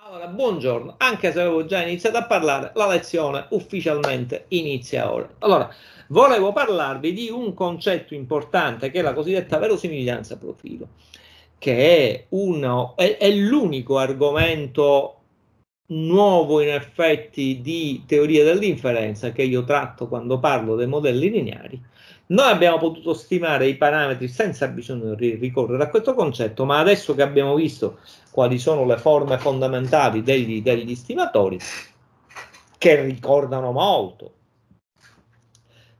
Allora, buongiorno, anche se avevo già iniziato a parlare, la lezione ufficialmente inizia ora. Allora, volevo parlarvi di un concetto importante che è la cosiddetta verosimiglianza profilo, che è, uno, è, è l'unico argomento nuovo in effetti di teoria dell'inferenza che io tratto quando parlo dei modelli lineari, noi abbiamo potuto stimare i parametri senza bisogno di ricorrere a questo concetto, ma adesso che abbiamo visto quali sono le forme fondamentali degli, degli stimatori, che ricordano molto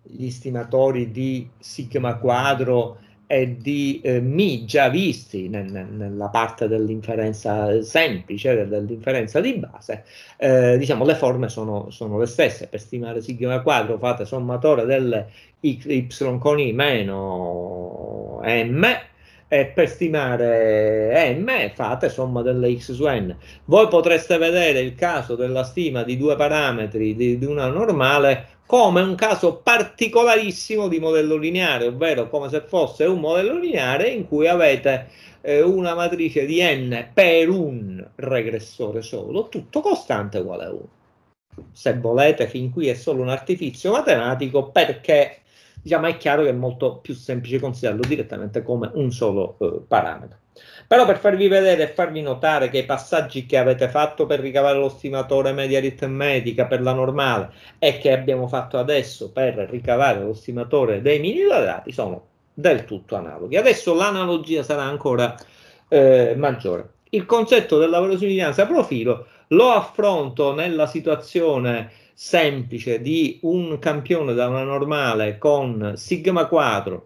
gli stimatori di sigma quadro e di eh, mi già visti nel, nella parte dell'inferenza eh, semplice, dell'inferenza di base, eh, diciamo le forme sono, sono, le stesse. Per stimare sigma quadro fate sommatore delle y con i meno m e per stimare m fate somma delle x su n. Voi potreste vedere il caso della stima di due parametri di, di una normale come un caso particolarissimo di modello lineare, ovvero come se fosse un modello lineare in cui avete eh, una matrice di n per un regressore solo, tutto costante uguale a 1. Se volete, fin qui è solo un artificio matematico perché diciamo, è chiaro che è molto più semplice considerarlo direttamente come un solo eh, parametro. Però per farvi vedere e farvi notare che i passaggi che avete fatto per ricavare lo stimatore media aritmetica per la normale e che abbiamo fatto adesso per ricavare lo stimatore dei mini quadrati sono del tutto analoghi. Adesso l'analogia sarà ancora eh, maggiore. Il concetto della verosimiglianza profilo lo affronto nella situazione semplice di un campione da una normale con sigma quadro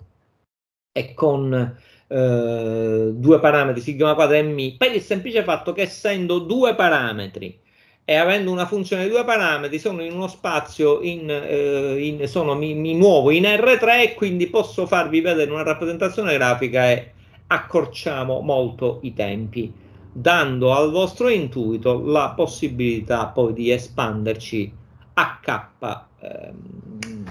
e con eh, due parametri, sigma quadra e mi, per il semplice fatto che essendo due parametri e avendo una funzione di due parametri sono in uno spazio, in, eh, in, sono, mi, mi, muovo in R3 e quindi posso farvi vedere una rappresentazione grafica e accorciamo molto i tempi, dando al vostro intuito la possibilità poi di espanderci a K, ehm,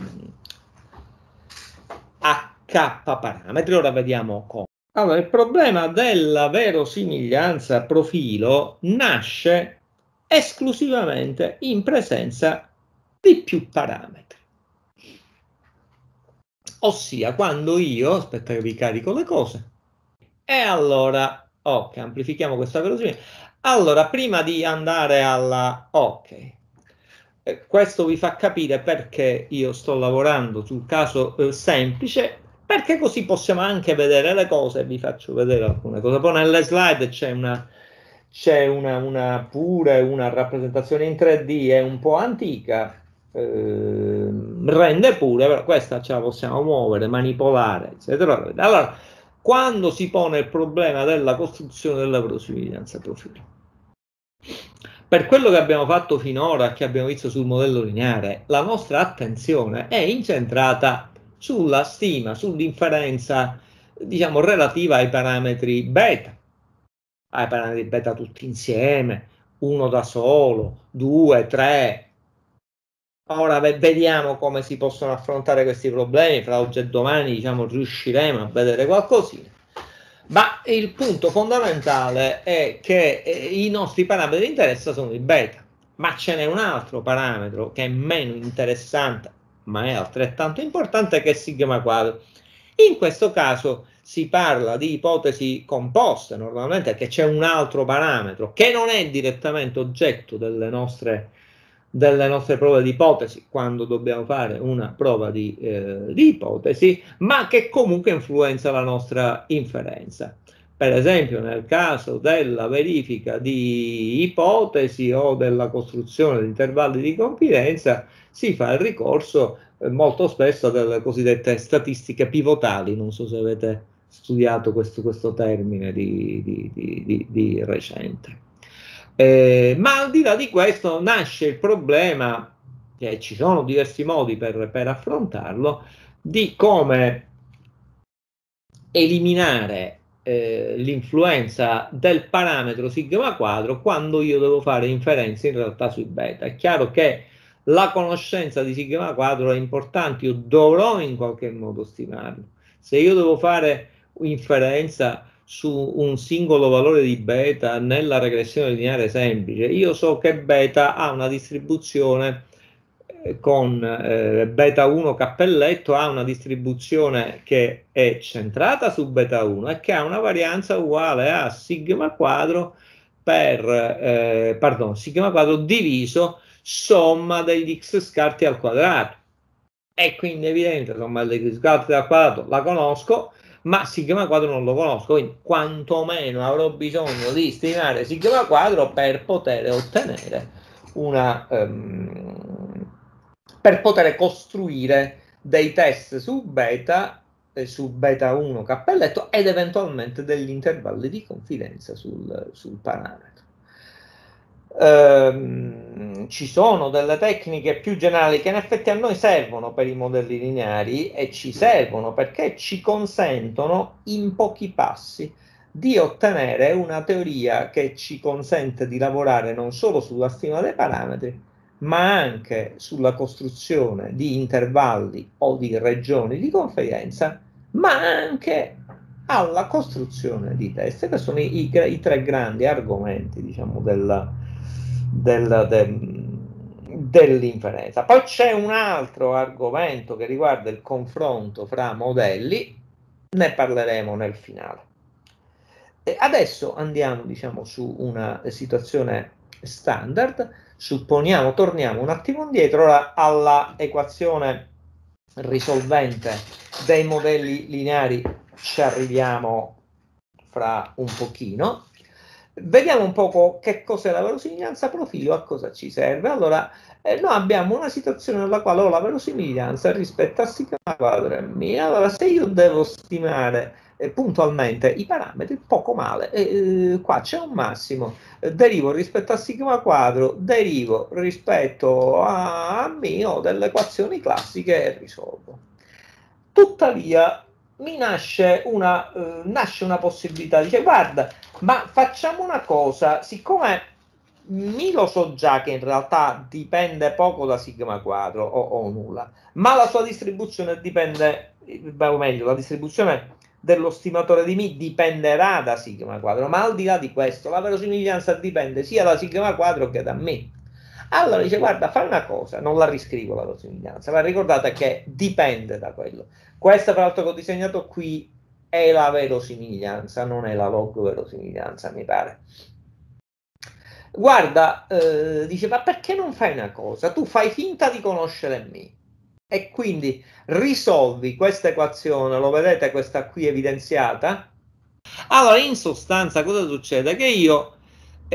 a K parametri. Ora vediamo come. Allora, il problema della verosimiglianza profilo nasce esclusivamente in presenza di più parametri. Ossia, quando io, aspetta che vi carico le cose, e allora, ok, amplifichiamo questa verosimiglianza. Allora, prima di andare alla, ok, eh, questo vi fa capire perché io sto lavorando sul caso eh, semplice perché così possiamo anche vedere le cose, vi faccio vedere alcune cose. Poi nelle slide c'è una, c'è una, una pure una rappresentazione in 3D, è un po' antica, eh, rende pure, però questa ce la possiamo muovere, manipolare, eccetera. Allora, quando si pone il problema della costruzione della prosimiglianza profilo? Per quello che abbiamo fatto finora, che abbiamo visto sul modello lineare, la nostra attenzione è incentrata sulla stima, sull'inferenza, diciamo, relativa ai parametri beta, ai parametri beta tutti insieme, uno da solo, due, tre. Ora vediamo come si possono affrontare questi problemi, fra oggi e domani diciamo, riusciremo a vedere qualcosina. Ma il punto fondamentale è che eh, i nostri parametri di interesse sono i beta, ma ce n'è un altro parametro che è meno interessante ma è altrettanto importante che sigma quadro. In questo caso si parla di ipotesi composte, normalmente che c'è un altro parametro che non è direttamente oggetto delle nostre, delle nostre prove di ipotesi quando dobbiamo fare una prova di, eh, di ipotesi, ma che comunque influenza la nostra inferenza per esempio nel caso della verifica di ipotesi o della costruzione di intervalli di confidenza, si fa il ricorso eh, molto spesso delle cosiddette statistiche pivotali, non so se avete studiato questo, questo termine di, di, di, di recente. Eh, ma al di là di questo nasce il problema, che ci sono diversi modi per, per affrontarlo, di come eliminare eh, l'influenza del parametro sigma quadro quando io devo fare inferenze in realtà sui beta. È chiaro che la conoscenza di sigma quadro è importante, io dovrò in qualche modo stimarlo. Se io devo fare inferenza su un singolo valore di beta nella regressione lineare semplice, io so che beta ha una distribuzione eh, con eh, beta 1 cappelletto ha una distribuzione che è centrata su beta 1 e che ha una varianza uguale a sigma quadro per eh, pardon, sigma quadro diviso somma degli x scarti al quadrato. È quindi evidente, somma degli x scarti al quadrato la conosco, ma sigma quadro non lo conosco, quindi quantomeno avrò bisogno di stimare sigma quadro per poter ottenere una... Um, per poter costruire dei test su beta eh, su beta 1 cappelletto ed eventualmente degli intervalli di confidenza sul, sul parare ehm, ci sono delle tecniche più generali che in effetti a noi servono per i modelli lineari e ci servono perché ci consentono in pochi passi di ottenere una teoria che ci consente di lavorare non solo sulla stima dei parametri, ma anche sulla costruzione di intervalli o di regioni di conferenza, ma anche alla costruzione di test. che sono i, i, i tre grandi argomenti diciamo, della, del, del, dell'inferenza. Poi c'è un altro argomento che riguarda il confronto fra modelli, ne parleremo nel finale. E adesso andiamo diciamo, su una situazione standard, supponiamo, torniamo un attimo indietro alla equazione risolvente dei modelli lineari, ci arriviamo fra un pochino, Vediamo un po' che cos'è la verosimiglianza profilo, a cosa ci serve. Allora, eh, noi abbiamo una situazione nella quale ho la verosimiglianza rispetto a sigma quadra m. Allora, se io devo stimare eh, puntualmente i parametri, poco male, eh, eh qua c'è un massimo. Eh, derivo rispetto a sigma quadro, derivo rispetto a, a m delle equazioni classiche e risolvo. Tuttavia, mi nasce una, eh, nasce una possibilità, dice guarda, ma facciamo una cosa, siccome mi lo so già che in realtà dipende poco da sigma quadro o, o nulla, ma la sua distribuzione dipende, o meglio, la distribuzione dello stimatore di mi dipenderà da sigma quadro, ma al di là di questo la verosimiglianza dipende sia da sigma quadro che da me. Allora dice, guarda, fai una cosa, non la riscrivo la tua somiglianza, ma ricordate che dipende da quello. Questa, tra l'altro, che ho disegnato qui è la verosimiglianza, non è la log verosimiglianza, mi pare. Guarda, eh, dice, ma perché non fai una cosa? Tu fai finta di conoscere me e quindi risolvi questa equazione, lo vedete questa qui evidenziata? Allora, in sostanza, cosa succede? Che io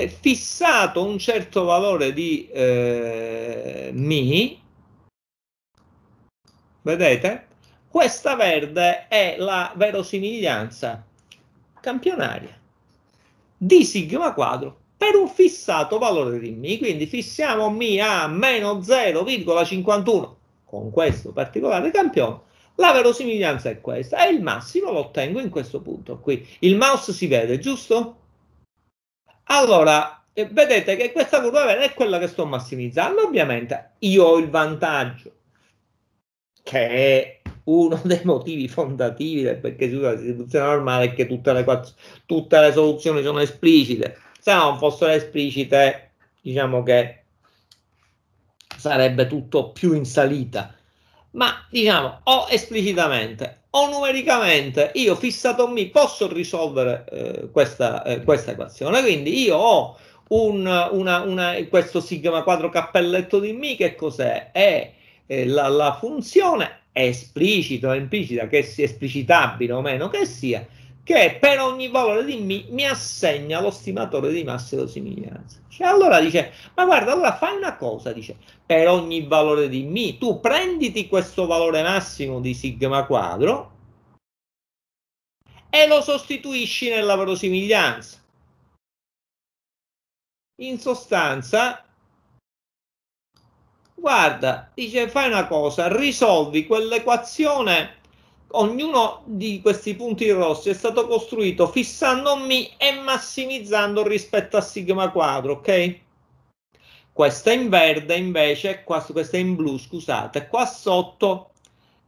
fissato un certo valore di eh, mi, vedete? Questa verde è la verosimiglianza campionaria di sigma quadro per un fissato valore di mi. Quindi fissiamo mi a meno 0,51 con questo particolare campione. La verosimiglianza è questa e il massimo lo ottengo in questo punto qui. Il mouse si vede, giusto? Allora, eh, vedete che questa curva vera è quella che sto massimizzando. Ovviamente io ho il vantaggio, che è uno dei motivi fondativi del perché si usa la distribuzione normale, è che tutte le, quattro, tutte le soluzioni sono esplicite. Se non fossero esplicite, diciamo che sarebbe tutto più in salita. Ma diciamo, o esplicitamente o numericamente io fissato mi posso risolvere eh, questa, eh, questa, equazione. Quindi io ho un, una, una, questo sigma 4 cappelletto di mi che cos'è? È eh, la, la funzione esplicita o implicita, che sia esplicitabile o meno che sia, che per ogni valore di mi mi assegna lo stimatore di massa e osimiglianza. Cioè, allora dice, ma guarda, allora fai una cosa, dice, per ogni valore di mi, tu prenditi questo valore massimo di sigma quadro e lo sostituisci nella verosimiglianza. In sostanza, guarda, dice, fai una cosa, risolvi quell'equazione ognuno di questi punti rossi è stato costruito fissando mi e massimizzando rispetto a sigma quadro, ok? Questa in verde invece, qua, questa in blu scusate, qua sotto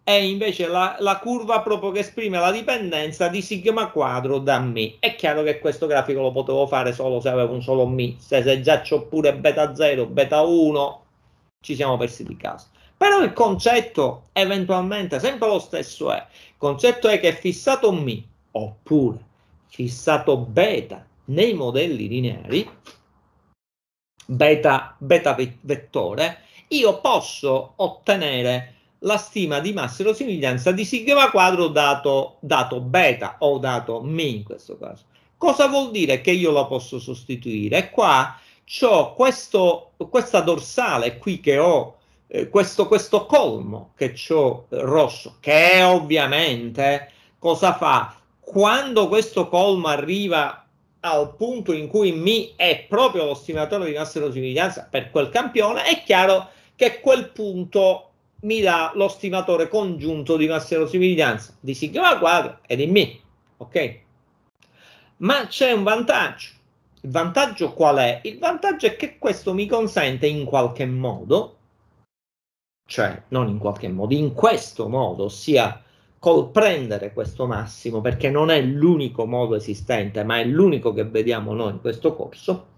è invece la, la, curva proprio che esprime la dipendenza di sigma quadro da mi. È chiaro che questo grafico lo potevo fare solo se avevo un solo mi, se, se già c'ho pure beta 0, beta 1, ci siamo persi di caso. Però il concetto eventualmente sempre lo stesso è. Il concetto è che fissato mi oppure fissato beta nei modelli lineari, beta, beta vettore, io posso ottenere la stima di massa erosimiglianza di sigma quadro dato, dato beta o dato mi in questo caso. Cosa vuol dire che io la posso sostituire? Qua ho questa dorsale qui che ho eh, questo, questo, colmo che c'ho eh, rosso, che ovviamente cosa fa? Quando questo colmo arriva al punto in cui mi è proprio lo stimatore di massima significanza per quel campione, è chiaro che quel punto mi dà lo stimatore congiunto di massima similianza di sigma quadro e di mi, ok? Ma c'è un vantaggio. Il vantaggio qual è? Il vantaggio è che questo mi consente in qualche modo cioè non in qualche modo, in questo modo, ossia col prendere questo massimo, perché non è l'unico modo esistente, ma è l'unico che vediamo noi in questo corso,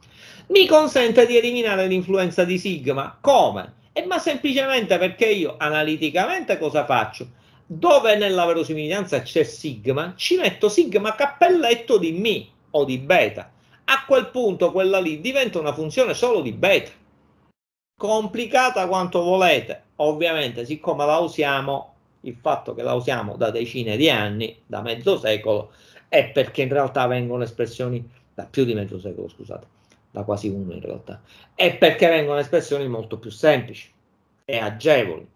mi consente di eliminare l'influenza di sigma. Come? E eh, ma semplicemente perché io analiticamente cosa faccio? Dove nella verosimiglianza c'è sigma, ci metto sigma cappelletto di mi o di beta. A quel punto quella lì diventa una funzione solo di beta. Complicata quanto volete, ovviamente siccome la usiamo, il fatto che la usiamo da decine di anni, da mezzo secolo, è perché in realtà vengono espressioni da più di mezzo secolo, scusate, da quasi uno in realtà, è perché vengono espressioni molto più semplici e agevoli.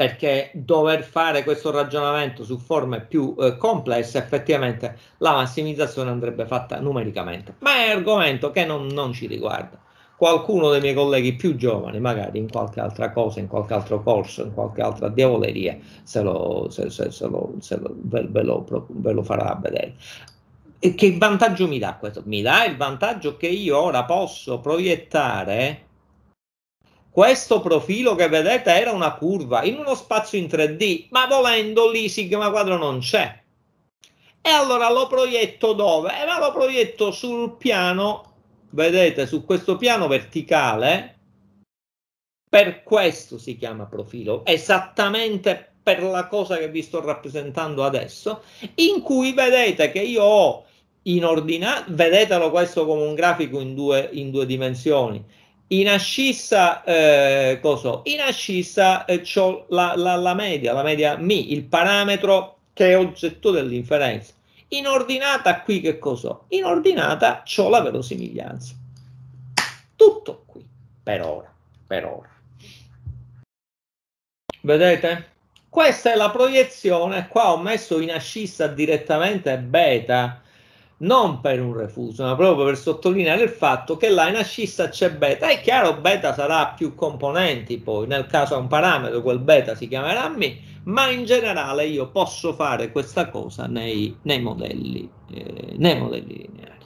Perché dover fare questo ragionamento su forme più eh, complesse, effettivamente la massimizzazione andrebbe fatta numericamente. Ma è argomento che non, non ci riguarda qualcuno dei miei colleghi più giovani, magari in qualche altra cosa, in qualche altro corso, in qualche altra diavoleria, se lo, se, se, se lo, lo, ve, ve, lo, ve lo farà vedere. E che vantaggio mi dà questo? Mi dà il vantaggio che io ora posso proiettare questo profilo che vedete era una curva in uno spazio in 3D, ma volendo lì sigma quadro non c'è. E allora lo proietto dove? Eh, lo proietto sul piano vedete su questo piano verticale, per questo si chiama profilo, esattamente per la cosa che vi sto rappresentando adesso, in cui vedete che io ho in ordinata, vedetelo questo come un grafico in due, in due dimensioni, in ascissa, eh, in ascissa eh, ho la, la, la media, la media mi, il parametro che è oggetto dell'inferenza Inordinata qui che cos'ho? Inordinata ho la verosimiglianza. Tutto qui, per ora, per ora. Vedete? Questa è la proiezione, qua ho messo in ascissa direttamente beta, non per un refuso, ma proprio per sottolineare il fatto che là in ascissa c'è beta. È chiaro, beta sarà più componenti poi, nel caso è un parametro, quel beta si chiamerà mi, ma in generale io posso fare questa cosa nei, nei, modelli, eh, nei modelli lineari.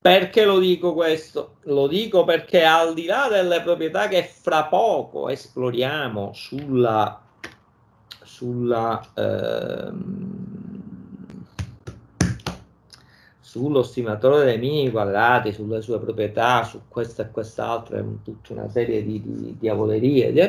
Perché lo dico questo? Lo dico perché al di là delle proprietà che fra poco esploriamo sulla, sulla, eh, sullo stimatore dei mini quadrati, sulle sue proprietà, su questa e quest'altra, tutta una serie di, di, diavolerie, di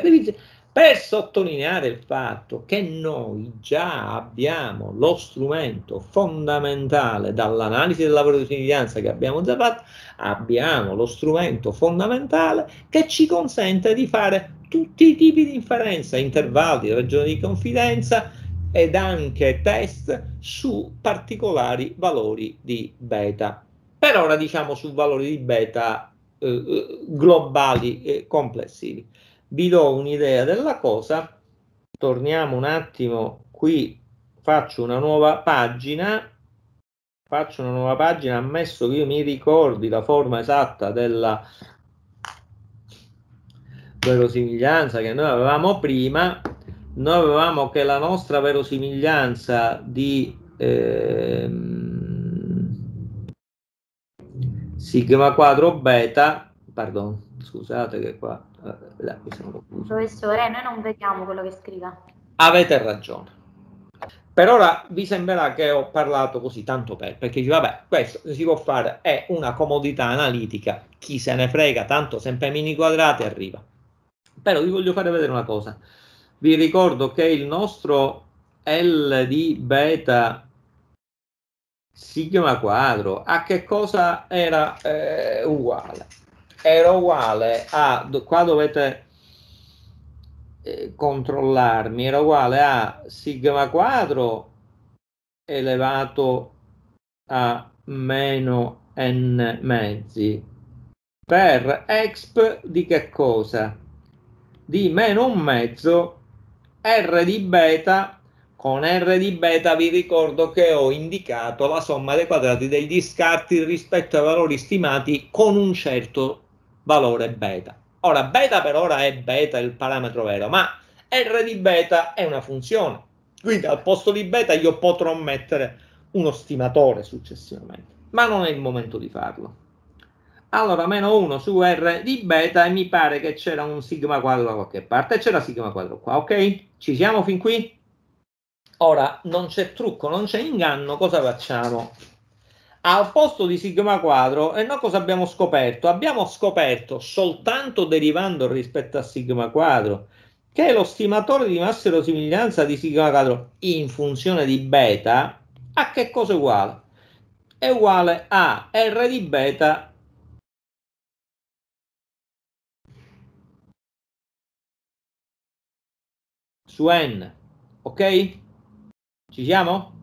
per sottolineare il fatto che noi già abbiamo lo strumento fondamentale dall'analisi del lavoro di utilianza che abbiamo già fatto, abbiamo lo strumento fondamentale che ci consente di fare tutti i tipi di inferenza, intervalli, ragioni di confidenza ed anche test su particolari valori di beta. Per ora diciamo su valori di beta eh, eh globali e complessivi vi do un'idea della cosa. Torniamo un attimo qui, faccio una nuova pagina, faccio una nuova pagina, ammesso che io mi ricordi la forma esatta della verosimiglianza che noi avevamo prima, noi avevamo che la nostra verosimiglianza di eh, sigma quadro beta, pardon, scusate che qua Professore, noi non vediamo quello che scrive. Avete ragione. Per ora vi sembrerà che ho parlato così tanto per, perché dice, vabbè, questo si può fare, è una comodità analitica, chi se ne frega, tanto sempre mini quadrati arriva. Però vi voglio fare vedere una cosa. Vi ricordo che il nostro L di beta sigma quadro a che cosa era eh, uguale? era uguale a, qua dovete eh, controllarmi, era uguale a sigma quadro elevato a meno n mezzi per exp di che cosa? Di meno un mezzo r di beta con r di beta vi ricordo che ho indicato la somma dei quadrati degli scarti rispetto ai valori stimati con un certo valore beta. Ora, beta per ora è beta il parametro vero, ma R di beta è una funzione. Quindi al posto di beta io potrò mettere uno stimatore successivamente, ma non è il momento di farlo. Allora, meno 1 su R di beta e mi pare che c'era un sigma quadro da qualche parte. C'era sigma quadro qua, ok? Ci siamo fin qui? Ora, non c'è trucco, non c'è inganno, cosa facciamo? al posto di sigma quadro, e noi cosa abbiamo scoperto? Abbiamo scoperto soltanto derivando rispetto a sigma quadro che lo stimatore di massa erosimiglianza di sigma quadro in funzione di beta a che cosa è uguale? È uguale a R di beta su N. Ok? Ci siamo?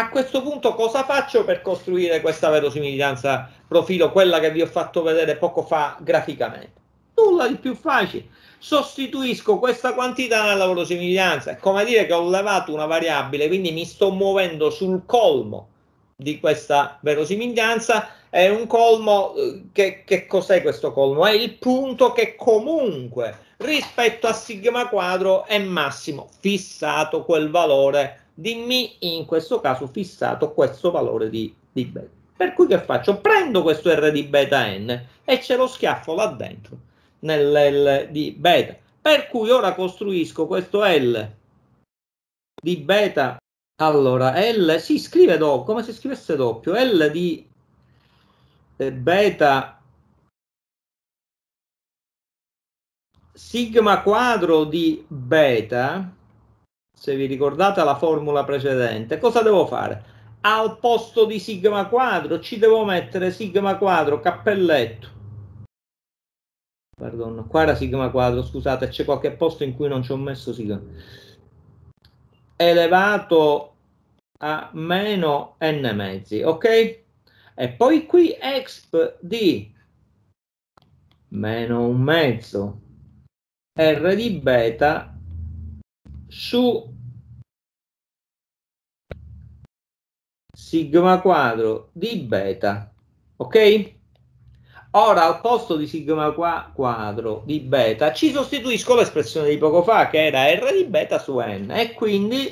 a questo punto cosa faccio per costruire questa verosimiglianza profilo, quella che vi ho fatto vedere poco fa graficamente? Nulla di più facile. Sostituisco questa quantità nella verosimiglianza. È come dire che ho levato una variabile, quindi mi sto muovendo sul colmo di questa verosimiglianza. È un colmo, eh, che, che cos'è questo colmo? È il punto che comunque rispetto a sigma quadro è massimo, fissato quel valore dimmi in questo caso fissato questo valore di, di beta. Per cui che faccio? Prendo questo R di beta n e ce lo schiaffo là dentro, nell'L di beta. Per cui ora costruisco questo L di beta. Allora, L si scrive dopo, come se scrivesse doppio, L di eh, beta sigma quadro di beta se vi ricordate la formula precedente, cosa devo fare? Al posto di sigma quadro ci devo mettere sigma quadro cappelletto. Pardon, qua era sigma quadro, scusate, c'è qualche posto in cui non ci ho messo sigma. Elevato a meno n mezzi, ok? E poi qui exp di meno un mezzo r di beta su sigma quadro di beta ok ora al posto di sigma quadro di beta ci sostituisco l'espressione di poco fa che era r di beta su n e quindi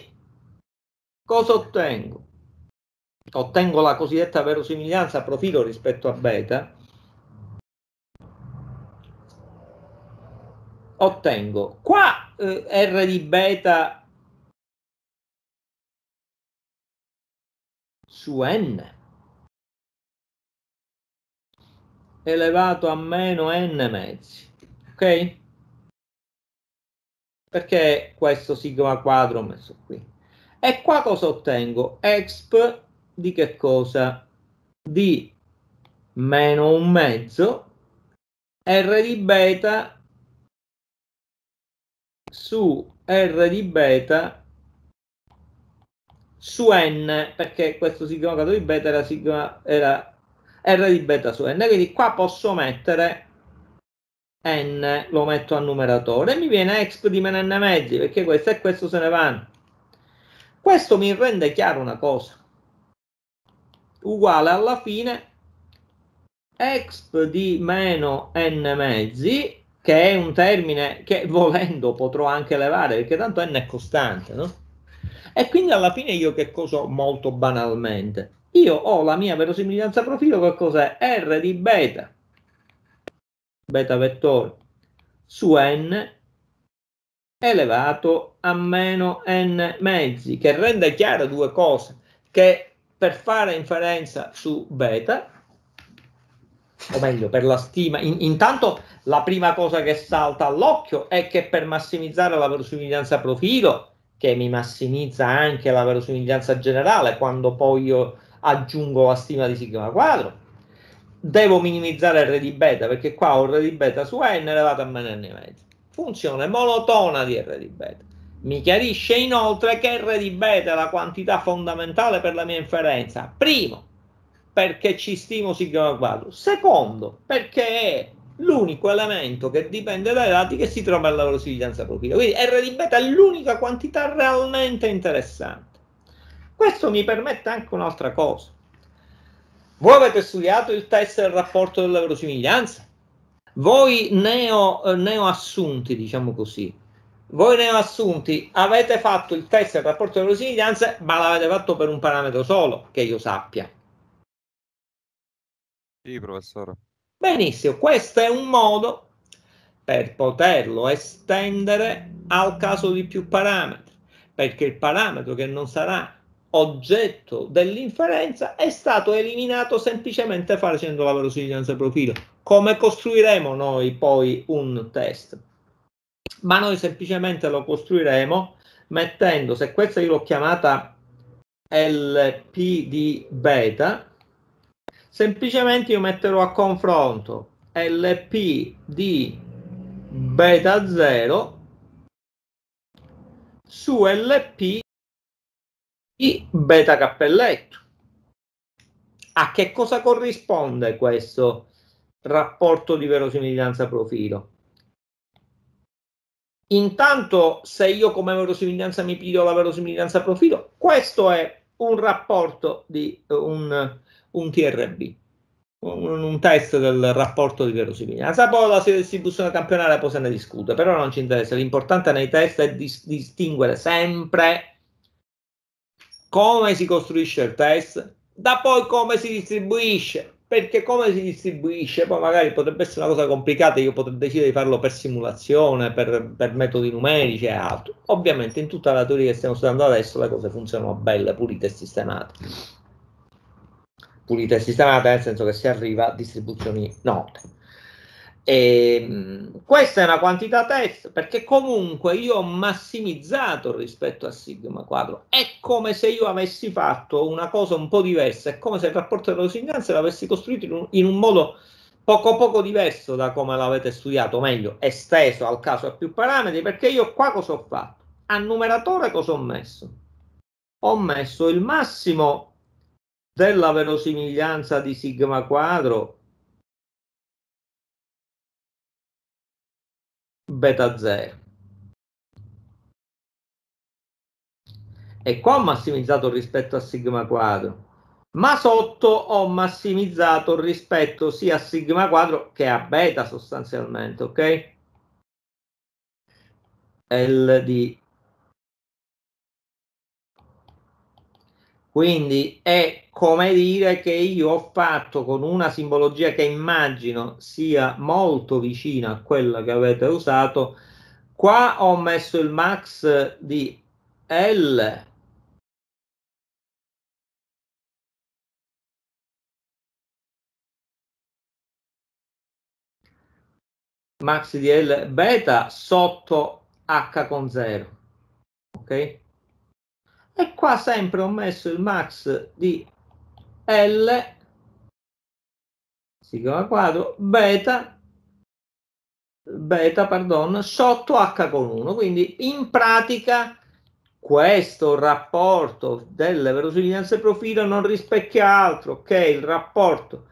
cosa ottengo ottengo la cosiddetta verosimiglianza a profilo rispetto a beta ottengo qua eh, R di beta su n elevato a meno n mezzi. Ok? Perché questo sigma quadro ho messo qui. E qua cosa ottengo? exp di che cosa? Di meno un mezzo r di beta su R di beta su n, perché questo sigma quadrato di beta era, sigma, era R di beta su n, quindi qua posso mettere n, lo metto al numeratore, e mi viene exp di meno n mezzi, perché questo e questo se ne vanno. Questo mi rende chiaro una cosa, uguale alla fine exp di meno n mezzi che è un termine che volendo potrò anche levare, perché tanto n è costante, no? E quindi alla fine io che cosa molto banalmente? Io ho la mia verosimiglianza profilo che cos'è? R di beta, beta vettore, su n elevato a meno n mezzi, che rende chiare due cose, che per fare inferenza su beta o meglio per la stima. In, intanto la prima cosa che salta all'occhio è che per massimizzare la verosimiglianza profilo, che mi massimizza anche la verosimiglianza generale quando poi io aggiungo la stima di sigma quadro, devo minimizzare il re di beta perché qua ho un re di beta su n elevato a meno n mezzo. Funzione monotona di r di beta. Mi chiarisce inoltre che r di beta è la quantità fondamentale per la mia inferenza. Primo, perché ci stimo si chiama quadro, secondo perché è l'unico elemento che dipende dai dati che si trova nella loro somiglianza profilo. Quindi R di beta è l'unica quantità realmente interessante. Questo mi permette anche un'altra cosa. Voi avete studiato il test del rapporto della verosimiglianza? Voi neo, neo assunti, diciamo così, voi neo assunti avete fatto il test del rapporto della verosimiglianza, ma l'avete fatto per un parametro solo, che io sappia. Sì, professore. Benissimo, questo è un modo per poterlo estendere al caso di più parametri, perché il parametro che non sarà oggetto dell'inferenza è stato eliminato semplicemente facendo la verosimiglianza profilo. Come costruiremo noi poi un test? Ma noi semplicemente lo costruiremo mettendo, se questa io l'ho chiamata LP di beta, semplicemente io metterò a confronto LP di beta 0 su LP di beta cappelletto. A che cosa corrisponde questo rapporto di verosimiglianza profilo? Intanto, se io come verosimiglianza mi piglio la verosimiglianza profilo, questo è un rapporto di eh, un un TRB, un, un test del rapporto di verosimiglianza. Poi la distribuzione campionaria poi se ne discute, però non ci interessa. L'importante nei test è dis- distinguere sempre come si costruisce il test da poi come si distribuisce. Perché come si distribuisce, poi magari potrebbe essere una cosa complicata, io potrei decidere di farlo per simulazione, per, per metodi numerici e altro. Ovviamente in tutta la teoria che stiamo studiando adesso le cose funzionano belle, pulite e sistemate pulita e sistemata, nel senso che si arriva a distribuzioni note. E, ehm, questa è una quantità test perché comunque io ho massimizzato rispetto a sigma quadro. È come se io avessi fatto una cosa un po' diversa, è come se il rapporto di Rosinganza l'avessi costruito in un, in un modo poco poco diverso da come l'avete studiato, meglio esteso al caso a più parametri, perché io qua cosa ho fatto? A numeratore cosa ho messo? Ho messo il massimo della verosimiglianza di sigma quadro beta 0. E qua ho massimizzato rispetto a sigma quadro, ma sotto ho massimizzato rispetto sia a sigma quadro che a beta sostanzialmente, ok? L di Quindi è come dire che io ho fatto con una simbologia che immagino sia molto vicina a quella che avete usato. Qua ho messo il max di L max di L beta sotto H con 0. Ok? e qua sempre ho messo il max di L sigma quadro beta beta pardon sotto h con 1 quindi in pratica questo rapporto delle verosimiglianze profilo non rispecchia altro che il rapporto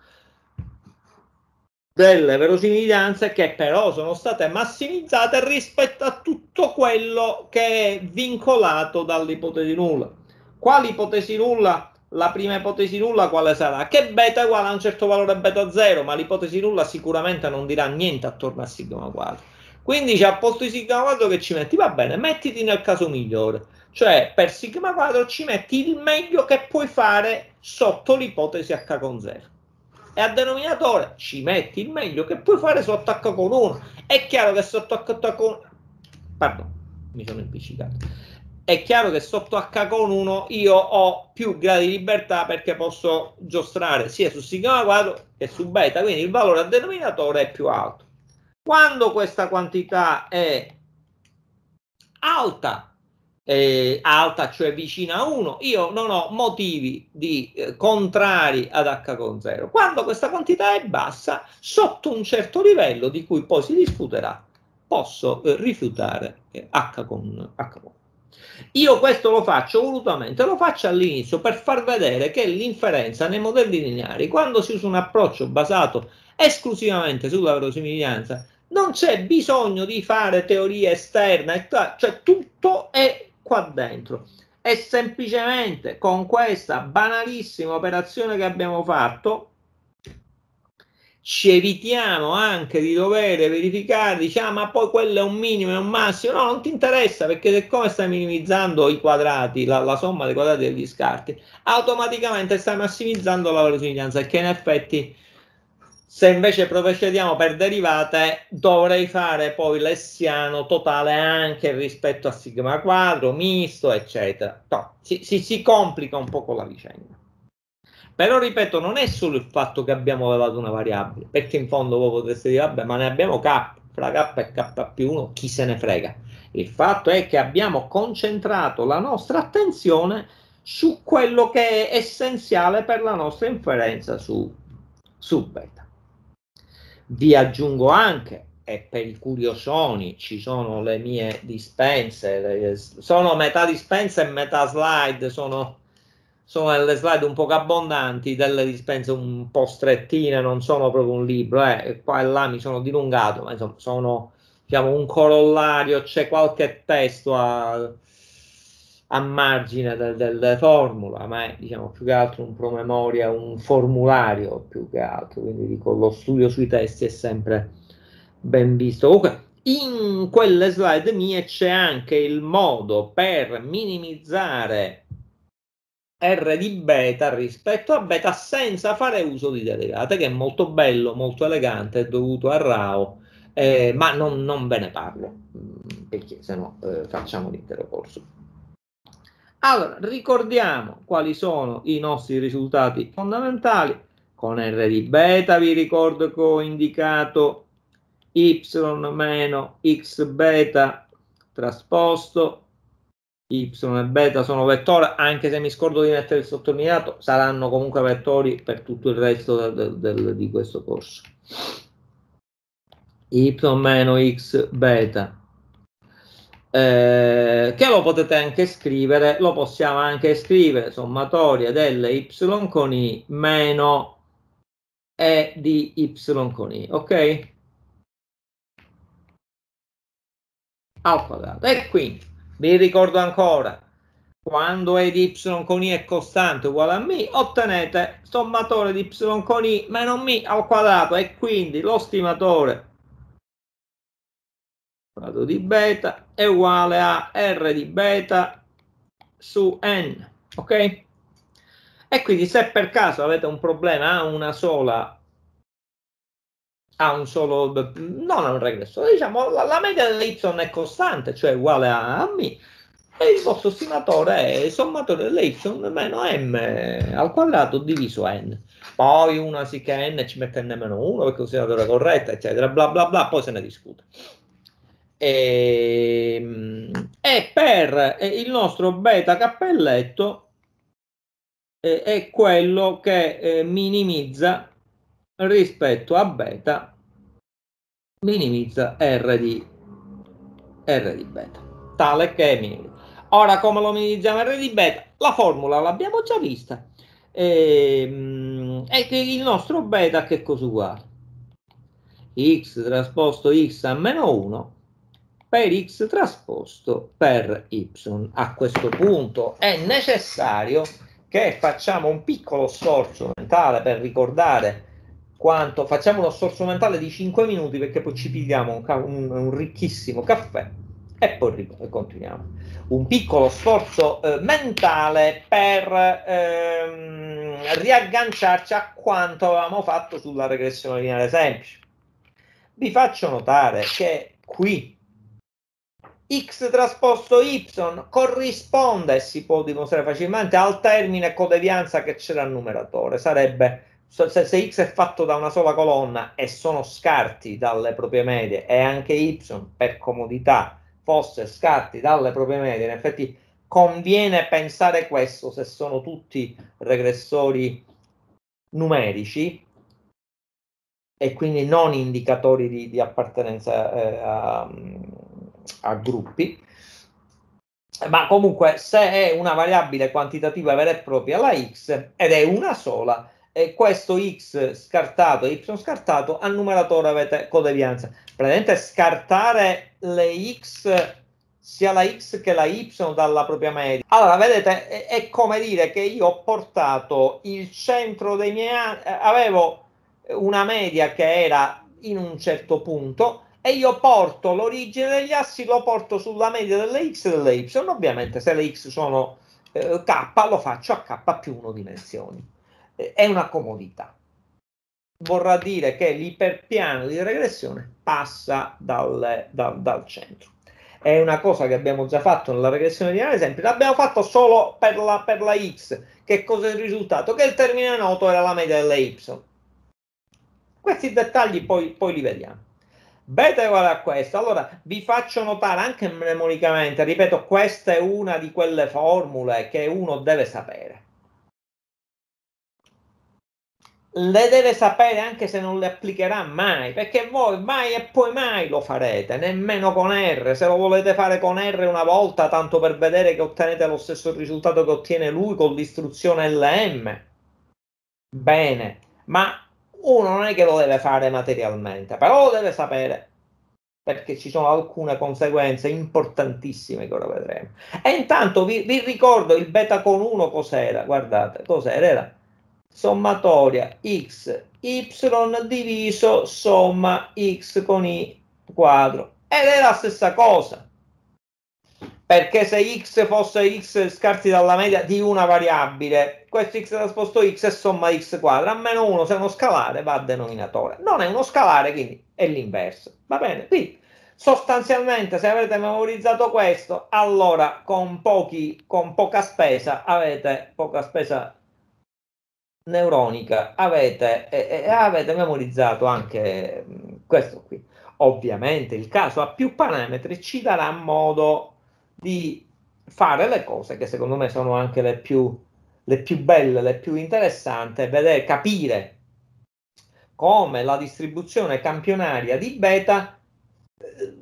delle verosimiglianze che però sono state massimizzate rispetto a tutto quello che è vincolato dall'ipotesi nulla. Quale ipotesi nulla? La prima ipotesi nulla quale sarà? Che beta uguale a un certo valore beta 0, ma l'ipotesi nulla sicuramente non dirà niente attorno a sigma 4. Quindi c'è a posto di sigma 4 che ci metti, va bene, mettiti nel caso migliore. Cioè per sigma 4 ci metti il meglio che puoi fare sotto l'ipotesi H con 0 e a denominatore ci metti il meglio che puoi fare su attacca con uno. È chiaro che sotto attacca con... Pardon, mi sono impiccicato. È chiaro che sotto H con 1 io ho più gradi di libertà perché posso giostrare sia su sigma quadro che su beta, quindi il valore al denominatore è più alto. Quando questa quantità è alta, eh, alta, cioè vicina a 1, io non ho motivi di eh, contrari ad H con 0. Quando questa quantità è bassa, sotto un certo livello di cui poi si discuterà, posso eh, rifiutare eh, H con H. Io questo lo faccio volutamente, lo faccio all'inizio per far vedere che l'inferenza nei modelli lineari, quando si usa un approccio basato esclusivamente sulla verosimiglianza, non c'è bisogno di fare teoria esterna, cioè tutto è qua dentro. E semplicemente con questa banalissima operazione che abbiamo fatto, ci evitiamo anche di dover verificare, diciamo, ma poi quello è un minimo, e un massimo. No, non ti interessa perché siccome stai minimizzando i quadrati, la, la somma dei quadrati degli scarti, automaticamente stai massimizzando la verosimiglianza, che in effetti se invece procediamo per derivate, dovrei fare poi l'essiano totale anche rispetto a sigma quadro, misto, eccetera. No, si, si, si complica un po' con la vicenda. Però ripeto, non è solo il fatto che abbiamo elevato una variabile, perché in fondo voi potreste dire, vabbè, ma ne abbiamo k, fra k e k più 1, chi se ne frega. Il fatto è che abbiamo concentrato la nostra attenzione su quello che è essenziale per la nostra inferenza su, su beta. Vi aggiungo anche, e per i curiosoni ci sono le mie dispense, sono metà dispense e metà slide, sono, sono delle slide un po' abbondanti, delle dispense un po' strettine, non sono proprio un libro, eh, qua e là mi sono dilungato, ma insomma sono diciamo, un corollario, c'è qualche testo a a margine del, del formula, ma è diciamo, più che altro un promemoria, un formulario più che altro, quindi dico lo studio sui testi è sempre ben visto. Comunque, in quelle slide mie c'è anche il modo per minimizzare R di beta rispetto a beta senza fare uso di derivate, che è molto bello, molto elegante, è dovuto a RAO, eh, ma non, non, ve ne parlo, mm, perché se no eh, facciamo l'intero corso. Allora, ricordiamo quali sono i nostri risultati fondamentali. Con R di beta vi ricordo che ho indicato y meno x beta trasposto y e beta sono vettori, anche se mi scordo di mettere il sottolineato, saranno comunque vettori per tutto il resto del, del, di questo corso. y meno x beta eh, che lo potete anche scrivere, lo possiamo anche scrivere, sommatoria delle y con i meno e di y con i, ok? Al quadrato. E quindi, vi ricordo ancora, quando e di y con i è costante uguale a mi, ottenete sommatore di y con i meno mi al quadrato e quindi lo stimatore grado di beta è uguale a R di beta su N, ok? E quindi se per caso avete un problema a una sola ha un solo non ha un regresso diciamo la, la media dell'y è costante cioè uguale a, a m e il vostro stimatore è sommatore dell'y meno m al quadrato diviso n poi una sì che n ci mette n meno 1 perché è un consideratore corretto, eccetera bla bla bla poi se ne discute e, ehm, e per eh, il nostro beta cappelletto eh, è quello che eh, minimizza rispetto a beta, minimizza R di, R di beta, tale che minimizza. Ora come lo minimizziamo R di beta? La formula l'abbiamo già vista. E, ehm, e che il nostro beta che cosa uguale x trasposto x a meno 1 per x trasposto per y. A questo punto è necessario che facciamo un piccolo sforzo mentale per ricordare quanto facciamo uno sforzo mentale di 5 minuti perché poi ci pigliamo un, ca- un, un ricchissimo caffè e poi ric- continuiamo. Un piccolo sforzo eh, mentale per ehm, riagganciarci a quanto avevamo fatto sulla regressione lineare semplice. Vi faccio notare che qui X trasposto Y corrisponde, si può dimostrare facilmente, al termine codevianza che c'era al numeratore. Sarebbe se, se, X è fatto da una sola colonna e sono scarti dalle proprie medie e anche Y per comodità fosse scarti dalle proprie medie, in effetti conviene pensare questo se sono tutti regressori numerici e quindi non indicatori di, di appartenenza eh, a a gruppi. Ma comunque, se è una variabile quantitativa vera e propria, la x, ed è una sola, e questo x scartato, y scartato, al numeratore avete codevianza. Praticamente scartare le x, sia la x che la y dalla propria media. Allora, vedete, è, è come dire che io ho portato il centro dei miei anni, avevo una media che era in un certo punto, e io porto l'origine degli assi, lo porto sulla media delle x e delle y. Ovviamente se le x sono eh, k, lo faccio a k più 1 dimensioni. Eh, è una comodità. Vorrà dire che l'iperpiano di regressione passa dal, dal, dal centro è una cosa che abbiamo già fatto nella regressione di esempio, l'abbiamo fatto solo per la, per la, x. Che cosa è il risultato? Che il termine noto era la media delle y. Questi dettagli poi, poi li vediamo. Beta è uguale a questo. Allora vi faccio notare anche mnemonicamente, ripeto, questa è una di quelle formule che uno deve sapere. Le deve sapere anche se non le applicherà mai, perché voi mai e poi mai lo farete, nemmeno con R. Se lo volete fare con R una volta, tanto per vedere che ottenete lo stesso risultato che ottiene lui con l'istruzione LM, bene, ma uno non è che lo deve fare materialmente, però lo deve sapere perché ci sono alcune conseguenze importantissime che ora vedremo. E intanto vi, vi ricordo il beta con 1 cos'era, guardate, cos'era? Era sommatoria x y diviso somma x con i quadro ed è la stessa cosa perché se x fosse x scarsi dalla media di una variabile, questo x trasposto x è somma x quadra, a meno 1 se è uno scalare va a denominatore, non è uno scalare quindi è l'inverso, va bene? Quindi sostanzialmente se avete memorizzato questo, allora con, pochi, con poca spesa avete poca spesa neuronica, avete, eh, avete memorizzato anche mm, questo qui. Ovviamente il caso a più parametri ci darà modo di fare le cose che secondo me sono anche le più, le più belle, le più interessanti, vedere, capire come la distribuzione campionaria di beta eh,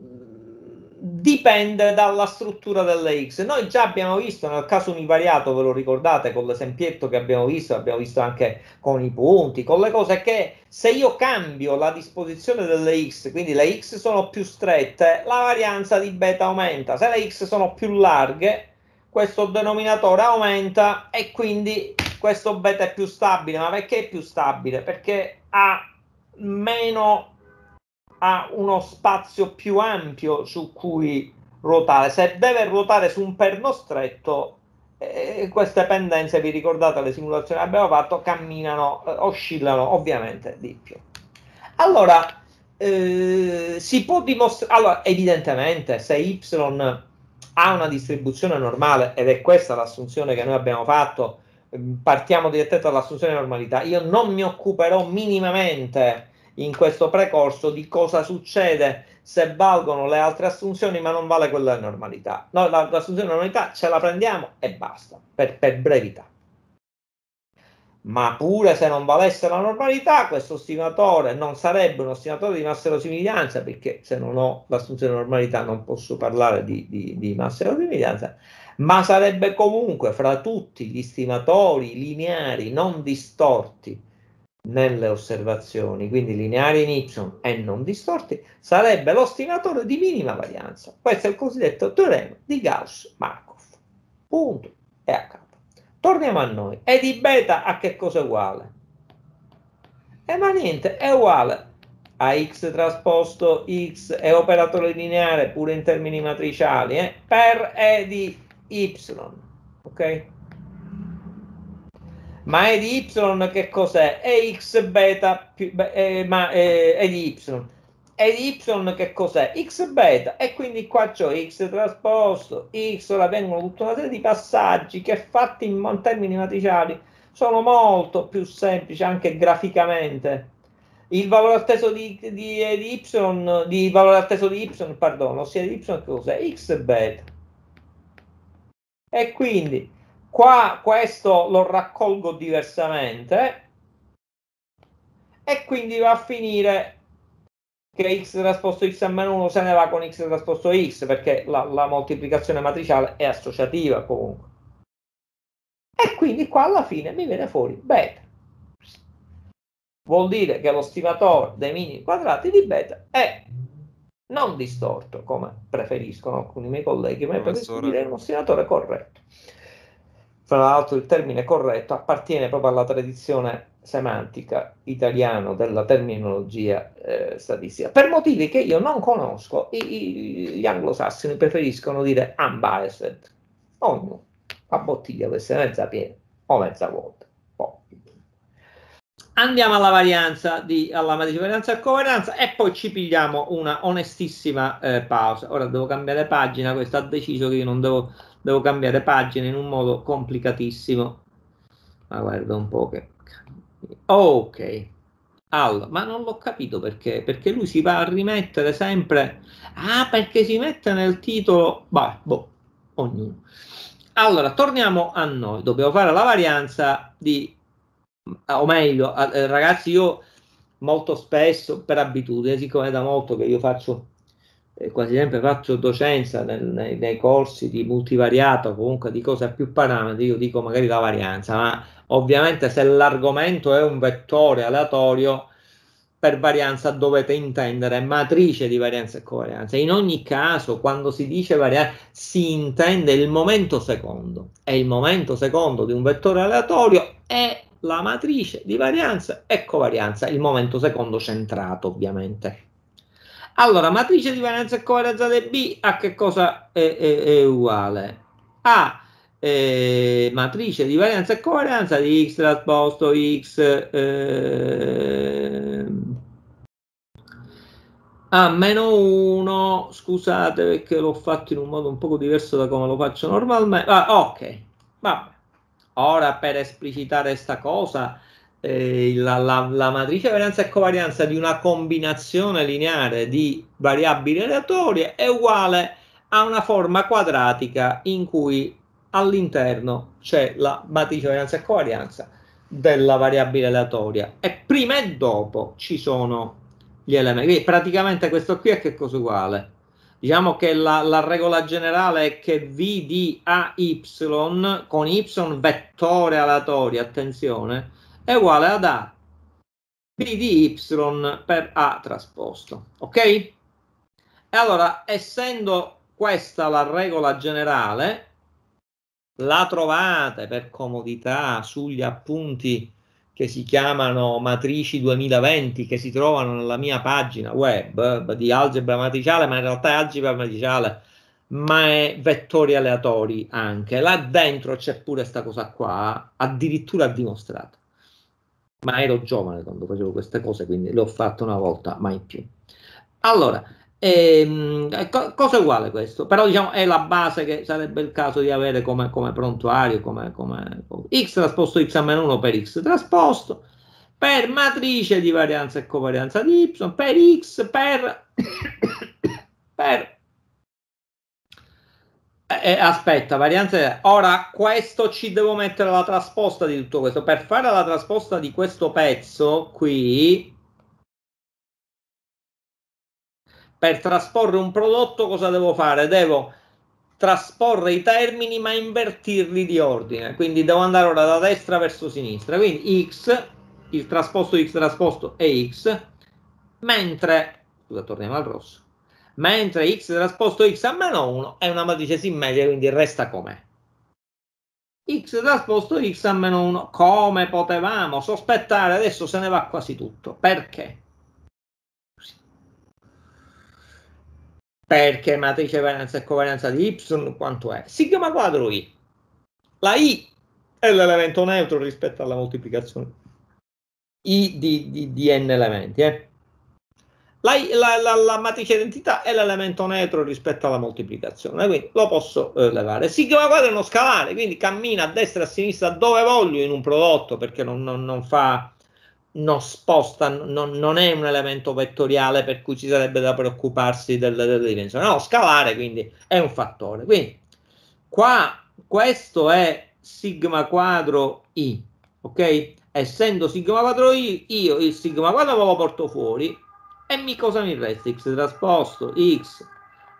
dipende dalla struttura delle X. Noi già abbiamo visto nel caso univariato, ve lo ricordate con l'esempietto che abbiamo visto, abbiamo visto anche con i punti, con le cose che se io cambio la disposizione delle X, quindi le X sono più strette, la varianza di beta aumenta, se le X sono più larghe, questo denominatore aumenta e quindi questo beta è più stabile. Ma perché è più stabile? Perché ha meno ha uno spazio più ampio su cui ruotare. Se deve ruotare su un perno stretto, eh, queste pendenze, vi ricordate le simulazioni che abbiamo fatto, camminano, eh, oscillano ovviamente di più. Allora, eh, si può dimostrare, allora, evidentemente se y ha una distribuzione normale, ed è questa l'assunzione che noi abbiamo fatto, eh, partiamo direttamente dall'assunzione di normalità, io non mi occuperò minimamente in questo precorso di cosa succede se valgono le altre assunzioni ma non vale quella di normalità. Noi l'assunzione di normalità ce la prendiamo e basta, per, per brevità. Ma pure se non valesse la normalità, questo stimatore non sarebbe uno stimatore di masserosimiglianza, perché se non ho l'assunzione di normalità non posso parlare di, di, di masserosimiglianza, ma sarebbe comunque fra tutti gli stimatori lineari non distorti nelle osservazioni, quindi lineari in y e non distorti, sarebbe l'ostinatore di minima varianza. Questo è il cosiddetto teorema di Gauss-Markov. Punto. E a capo. Torniamo a noi. E di beta a che cosa è uguale? E eh, ma niente, è uguale a x trasposto x è operatore lineare pure in termini matriciali eh, per e di y. Ok? ma E di Y che cos'è? E X beta più, eh, ma, eh, è di Y. E di Y che cos'è? X beta. E quindi qua c'ho X trasposto, X, ora vengono tutta una serie di passaggi che fatti in termini matriciali sono molto più semplici anche graficamente. Il valore atteso di, di, di Y, di valore atteso di Y, perdono, ossia di Y che cos'è? X beta. E quindi Qua questo lo raccolgo diversamente e quindi va a finire che x trasposto x a meno 1 se ne va con x trasposto x perché la, la moltiplicazione matriciale è associativa comunque. E quindi qua alla fine mi viene fuori beta vuol dire che lo stimatore dei minimi quadrati di beta è non distorto, come preferiscono alcuni miei colleghi, ma è per dire uno stimatore corretto. Fra l'altro il termine corretto appartiene proprio alla tradizione semantica italiana della terminologia eh, statistica, per motivi che io non conosco, i, i, gli anglosassoni preferiscono dire unbiased, ognuno a bottiglia questa mezza piena o mezza vuota andiamo alla varianza di alla matrice varianza e covarianza e poi ci pigliamo una onestissima eh, pausa. Ora devo cambiare pagina, questo ha deciso che io non devo, devo cambiare pagina in un modo complicatissimo. Ma guarda un po' che... Ok. Allora, ma non l'ho capito perché, perché lui si va a rimettere sempre... Ah, perché si mette nel titolo... Bah, boh, ognuno. Allora, torniamo a noi. Dobbiamo fare la varianza di Ah, o meglio, eh, ragazzi, io molto spesso per abitudine, siccome da molto che io faccio eh, quasi sempre faccio docenza nel, nei, nei, corsi di multivariato, comunque di cose a più parametri, io dico magari la varianza, ma ovviamente se l'argomento è un vettore aleatorio, per varianza dovete intendere matrice di varianza e covarianza. In ogni caso, quando si dice varianza, si intende il momento secondo. E il momento secondo di un vettore aleatorio è la matrice di varianza e covarianza, il momento secondo centrato ovviamente. Allora, matrice di varianza e covarianza di B a che cosa è, è, è uguale? A eh, matrice di varianza e covarianza di X trasposto X eh, a meno 1, scusate perché l'ho fatto in un modo un poco diverso da come lo faccio normalmente, ah, ok, vabbè Ora, per esplicitare questa cosa, eh, la, la, la, matrice varianza e covarianza di una combinazione lineare di variabili aleatorie è uguale a una forma quadratica in cui all'interno c'è la matrice varianza e covarianza della variabile aleatoria e prima e dopo ci sono gli elementi. Quindi praticamente questo qui è che cosa uguale? Diciamo che la, la regola generale è che V di AY con Y vettore aleatorio, attenzione, è uguale ad A B di Y per A trasposto. Ok? E allora, essendo questa la regola generale, la trovate per comodità sugli appunti che si chiamano matrici 2020 che si trovano nella mia pagina web eh, di algebra matriciale, ma in realtà è algebra matriciale, ma è vettori aleatori anche. Là dentro c'è pure questa cosa qua, addirittura dimostrato. Ma ero giovane quando facevo queste cose, quindi le ho fatte una volta, mai più. Allora, e, ehm, co- cosa uguale questo, però diciamo è la base che sarebbe il caso di avere come, come prontuario, come, come x trasposto y meno 1 per x trasposto, per matrice di varianza e covarianza di y, per x, per, per eh, eh, aspetta, varianza. Ora questo ci devo mettere la trasposta di tutto questo. Per fare la trasposta di questo pezzo qui, per trasporre un prodotto cosa devo fare? Devo trasporre i termini ma invertirli di ordine, quindi devo andare ora da destra verso sinistra, quindi x, il trasposto x trasposto è x, mentre, scusa torniamo al rosso, mentre x trasposto x a meno 1 è una matrice simmetrica, quindi resta com'è. x trasposto x a meno 1, come potevamo sospettare, adesso se ne va quasi tutto, perché? perché matrice varianza e covarianza di Y quanto è? Sigma quadro I. La I è l'elemento neutro rispetto alla moltiplicazione I di, di, di n elementi. Eh? La, la, la, la, matrice identità è l'elemento neutro rispetto alla moltiplicazione, quindi lo posso eh, levare. Sigma quadro è uno scalare, quindi cammina a destra e a sinistra dove voglio in un prodotto perché non, non, non fa non sposta, non, non, è un elemento vettoriale per cui ci sarebbe da preoccuparsi delle, delle dimensioni. No, scalare quindi è un fattore. Quindi qua questo è sigma quadro i, ok? Essendo sigma quadro i, io il sigma quadro lo porto fuori e mi cosa mi resta? X trasposto, X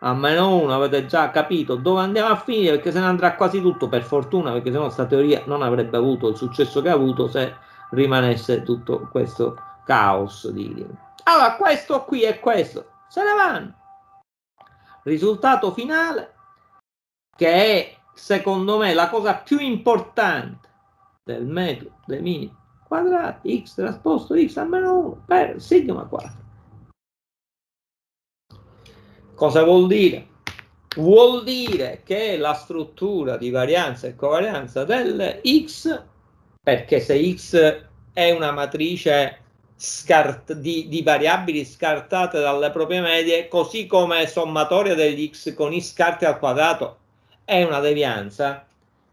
a meno 1, avete già capito dove andiamo a finire perché se ne andrà quasi tutto, per fortuna, perché se no questa teoria non avrebbe avuto il successo che ha avuto se rimanesse tutto questo caos di... Allora, questo qui è questo. Se ne vanno. Risultato finale che è, secondo me, la cosa più importante del metodo dei minimi quadrati x trasposto x a meno 1 per sigma 4. Cosa vuol dire? Vuol dire che la struttura di varianza e covarianza delle x perché se x è una matrice scart- di, di, variabili scartate dalle proprie medie, così come sommatoria degli x con i scarti al quadrato è una devianza,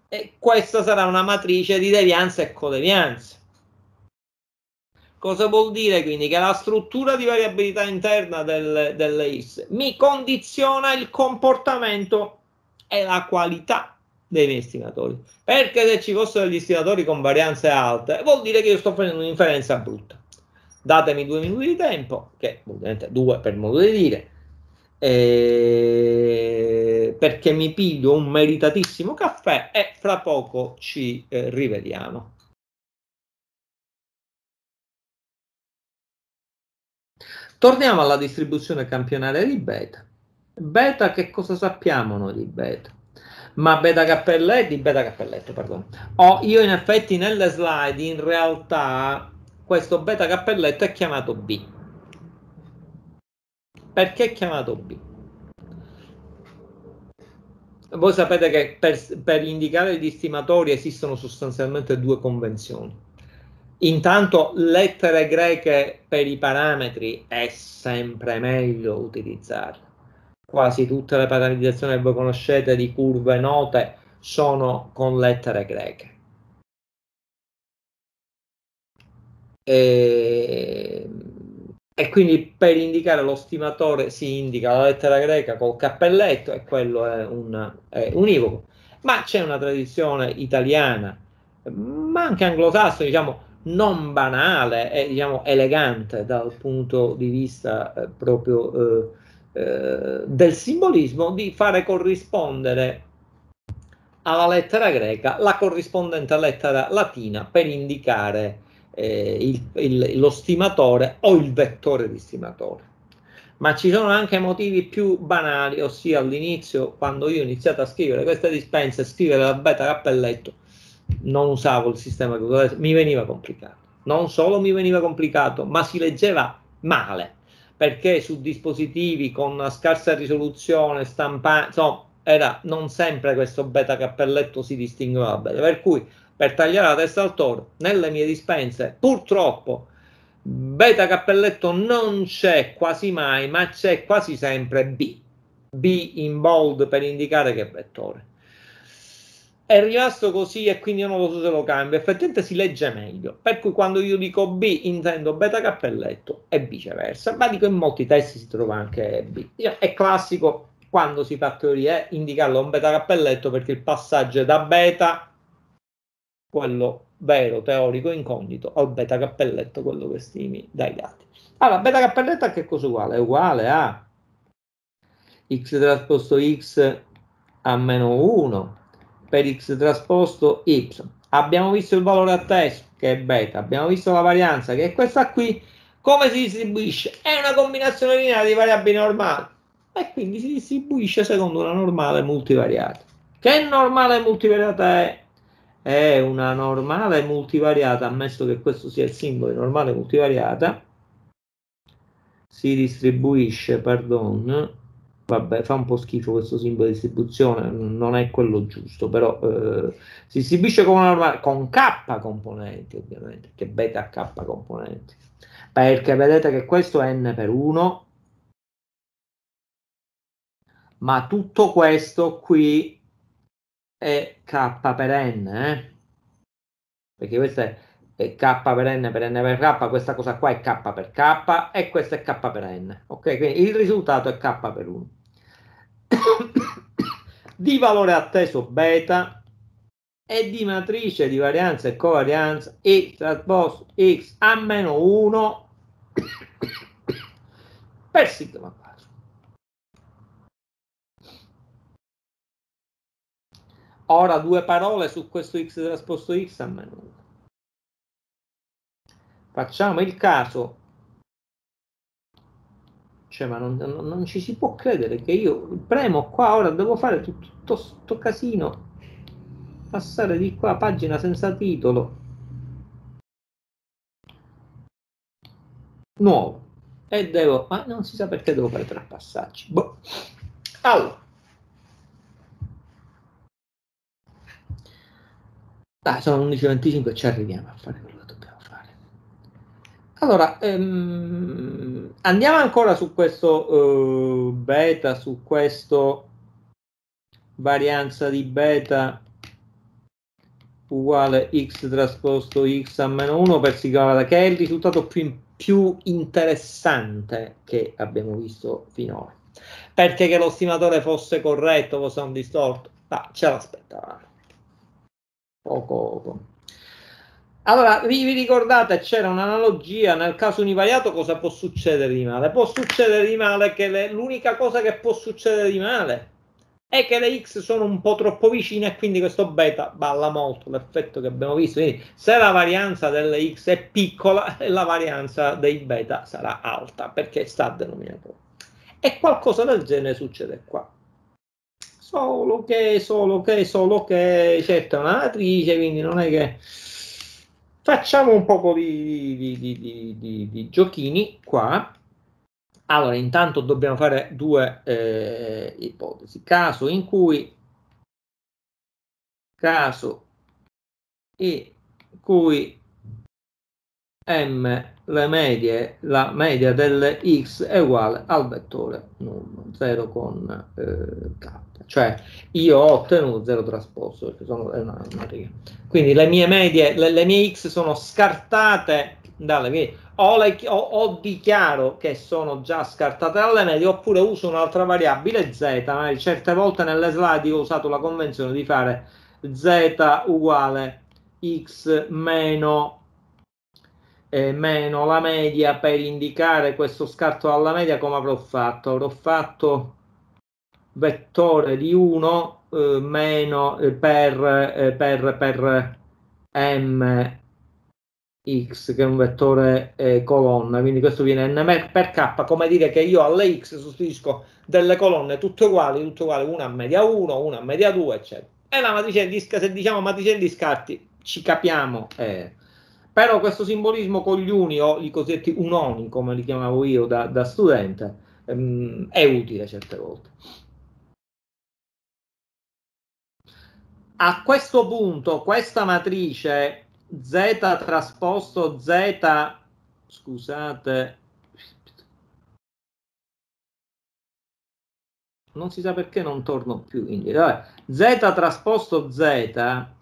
e questa sarà una matrice di devianza e codevianza. Cosa vuol dire quindi? Che la struttura di variabilità interna del, delle x mi condiziona il comportamento e la qualità dei miei stimatori. Perché se ci fossero degli stimatori con varianze alte, vuol dire che io sto facendo un'inferenza brutta. Datemi due minuti di tempo, che ovviamente due per modo di dire, eh, perché mi piglio un meritatissimo caffè e fra poco ci eh, rivediamo. Torniamo alla distribuzione campionaria di beta. Beta che cosa sappiamo noi di beta? ma beta cappelletti, beta cappelletto, perdono. Oh, io in effetti nelle slide in realtà questo beta cappelletto è chiamato B. Perché è chiamato B? Voi sapete che per, per indicare gli stimatori esistono sostanzialmente due convenzioni. Intanto lettere greche per i parametri è sempre meglio utilizzarle quasi tutte le paranizzazioni che voi conoscete di curve note sono con lettere greche. E, e quindi per indicare lo stimatore si indica la lettera greca col cappelletto e quello è, un, è univoco. Ma c'è una tradizione italiana, ma anche anglosassone, diciamo, non banale e eh, diciamo elegante dal punto di vista eh, proprio eh, eh, del simbolismo di fare corrispondere alla lettera greca la corrispondente lettera latina per indicare eh, il, il, lo stimatore o il vettore di stimatore. Ma ci sono anche motivi più banali, ossia all'inizio, quando io ho iniziato a scrivere questa dispensa, scrivere la beta cappelletto, non usavo il sistema che usavo, mi veniva complicato. Non solo mi veniva complicato, ma si leggeva male perché su dispositivi con scarsa risoluzione, stampa, insomma, era, non sempre questo beta cappelletto si distingueva bene. Per cui per tagliare la testa al toro, nelle mie dispense, purtroppo beta cappelletto non c'è quasi mai, ma c'è quasi sempre B. B in bold per indicare che vettore è rimasto così e quindi io non lo so se lo cambio. Effettivamente si legge meglio. Per cui quando io dico B intendo beta cappelletto e viceversa, ma dico in molti testi si trova anche B. È classico quando si fa teoria eh, indicarlo un beta cappelletto perché il passaggio è da beta, quello vero, teorico, incognito, al beta cappelletto, quello che stimi dai dati. Allora, beta cappelletto a che cosa uguale? È uguale a x trasposto x a meno 1 per x trasposto y. Abbiamo visto il valore a test che è beta, abbiamo visto la varianza che è questa qui. Come si distribuisce? È una combinazione lineare di variabili normali e quindi si distribuisce secondo una normale multivariata. Che normale multivariata è? È una normale multivariata, ammesso che questo sia il simbolo di normale multivariata, si distribuisce, perdono, vabbè, fa un po' schifo questo simbolo di distribuzione, non è quello giusto, però eh, si distribuisce come normale, con K componenti ovviamente, che beta K componenti, perché vedete che questo è n per 1, ma tutto questo qui è K per n, eh? perché questo è k per n per n per k, questa cosa qua è k per k e questo è k per n. Ok, quindi il risultato è k per 1. di valore atteso beta e di matrice di varianza e covarianza x trasposto x a meno 1 per sigma base. Ora due parole su questo x trasposto x a meno 1. Facciamo il caso cioè ma non, non, non, ci si può credere che io premo qua, ora devo fare tutto, questo casino, passare di qua, pagina senza titolo. Nuovo. E devo, ma non si sa perché devo fare tre passaggi. Boh. Allora. Dai, sono 11.25 e ci arriviamo a fare quello. Allora, ehm, andiamo ancora su questo eh, beta, su questo varianza di beta uguale x trasposto x a meno 1 per sigma che è il risultato più, più, interessante che abbiamo visto finora. Perché che lo stimatore fosse corretto, fosse un distorto, ma ce l'aspettavamo. Poco, poco. Allora, vi, vi ricordate, c'era un'analogia, nel caso univariato cosa può succedere di male? Può succedere di male che le, l'unica cosa che può succedere di male è che le X sono un po' troppo vicine e quindi questo beta balla molto l'effetto che abbiamo visto. Quindi se la varianza delle X è piccola, la varianza dei beta sarà alta perché sta al denominatore. E qualcosa del genere succede qua. Solo che, solo che, solo che certo è una matrice, quindi non è che facciamo un po' di, di, di, di, giochini qua. Allora, intanto dobbiamo fare due eh, ipotesi. Caso in cui caso in cui m le medie, la media delle x è uguale al vettore nullo, 0 con eh, k. Cioè io ho ottenuto 0 trasposto, perché sono è una, una riga. Quindi le mie medie, le, le mie x sono scartate dalle medie. O, le, o, o, dichiaro che sono già scartate dalle medie, oppure uso un'altra variabile z. Ma certe volte nelle slide ho usato la convenzione di fare z uguale x meno eh, meno la media per indicare questo scarto alla media come avrò fatto avrò fatto vettore di 1 eh, meno eh, per, eh, per, per m x che è un vettore eh, colonna quindi questo viene n per k come dire che io alle x sostituisco delle colonne tutte uguali tutte uguali una a media 1 una a media 2 eccetera e la matrice di, se diciamo matrice di scarti ci capiamo eh, però questo simbolismo con gli uni o i cosiddetti unoni, come li chiamavo io da, da studente, ehm, è utile certe volte. A questo punto questa matrice Z trasposto Z, scusate, non si sa perché non torno più indietro, Z trasposto Z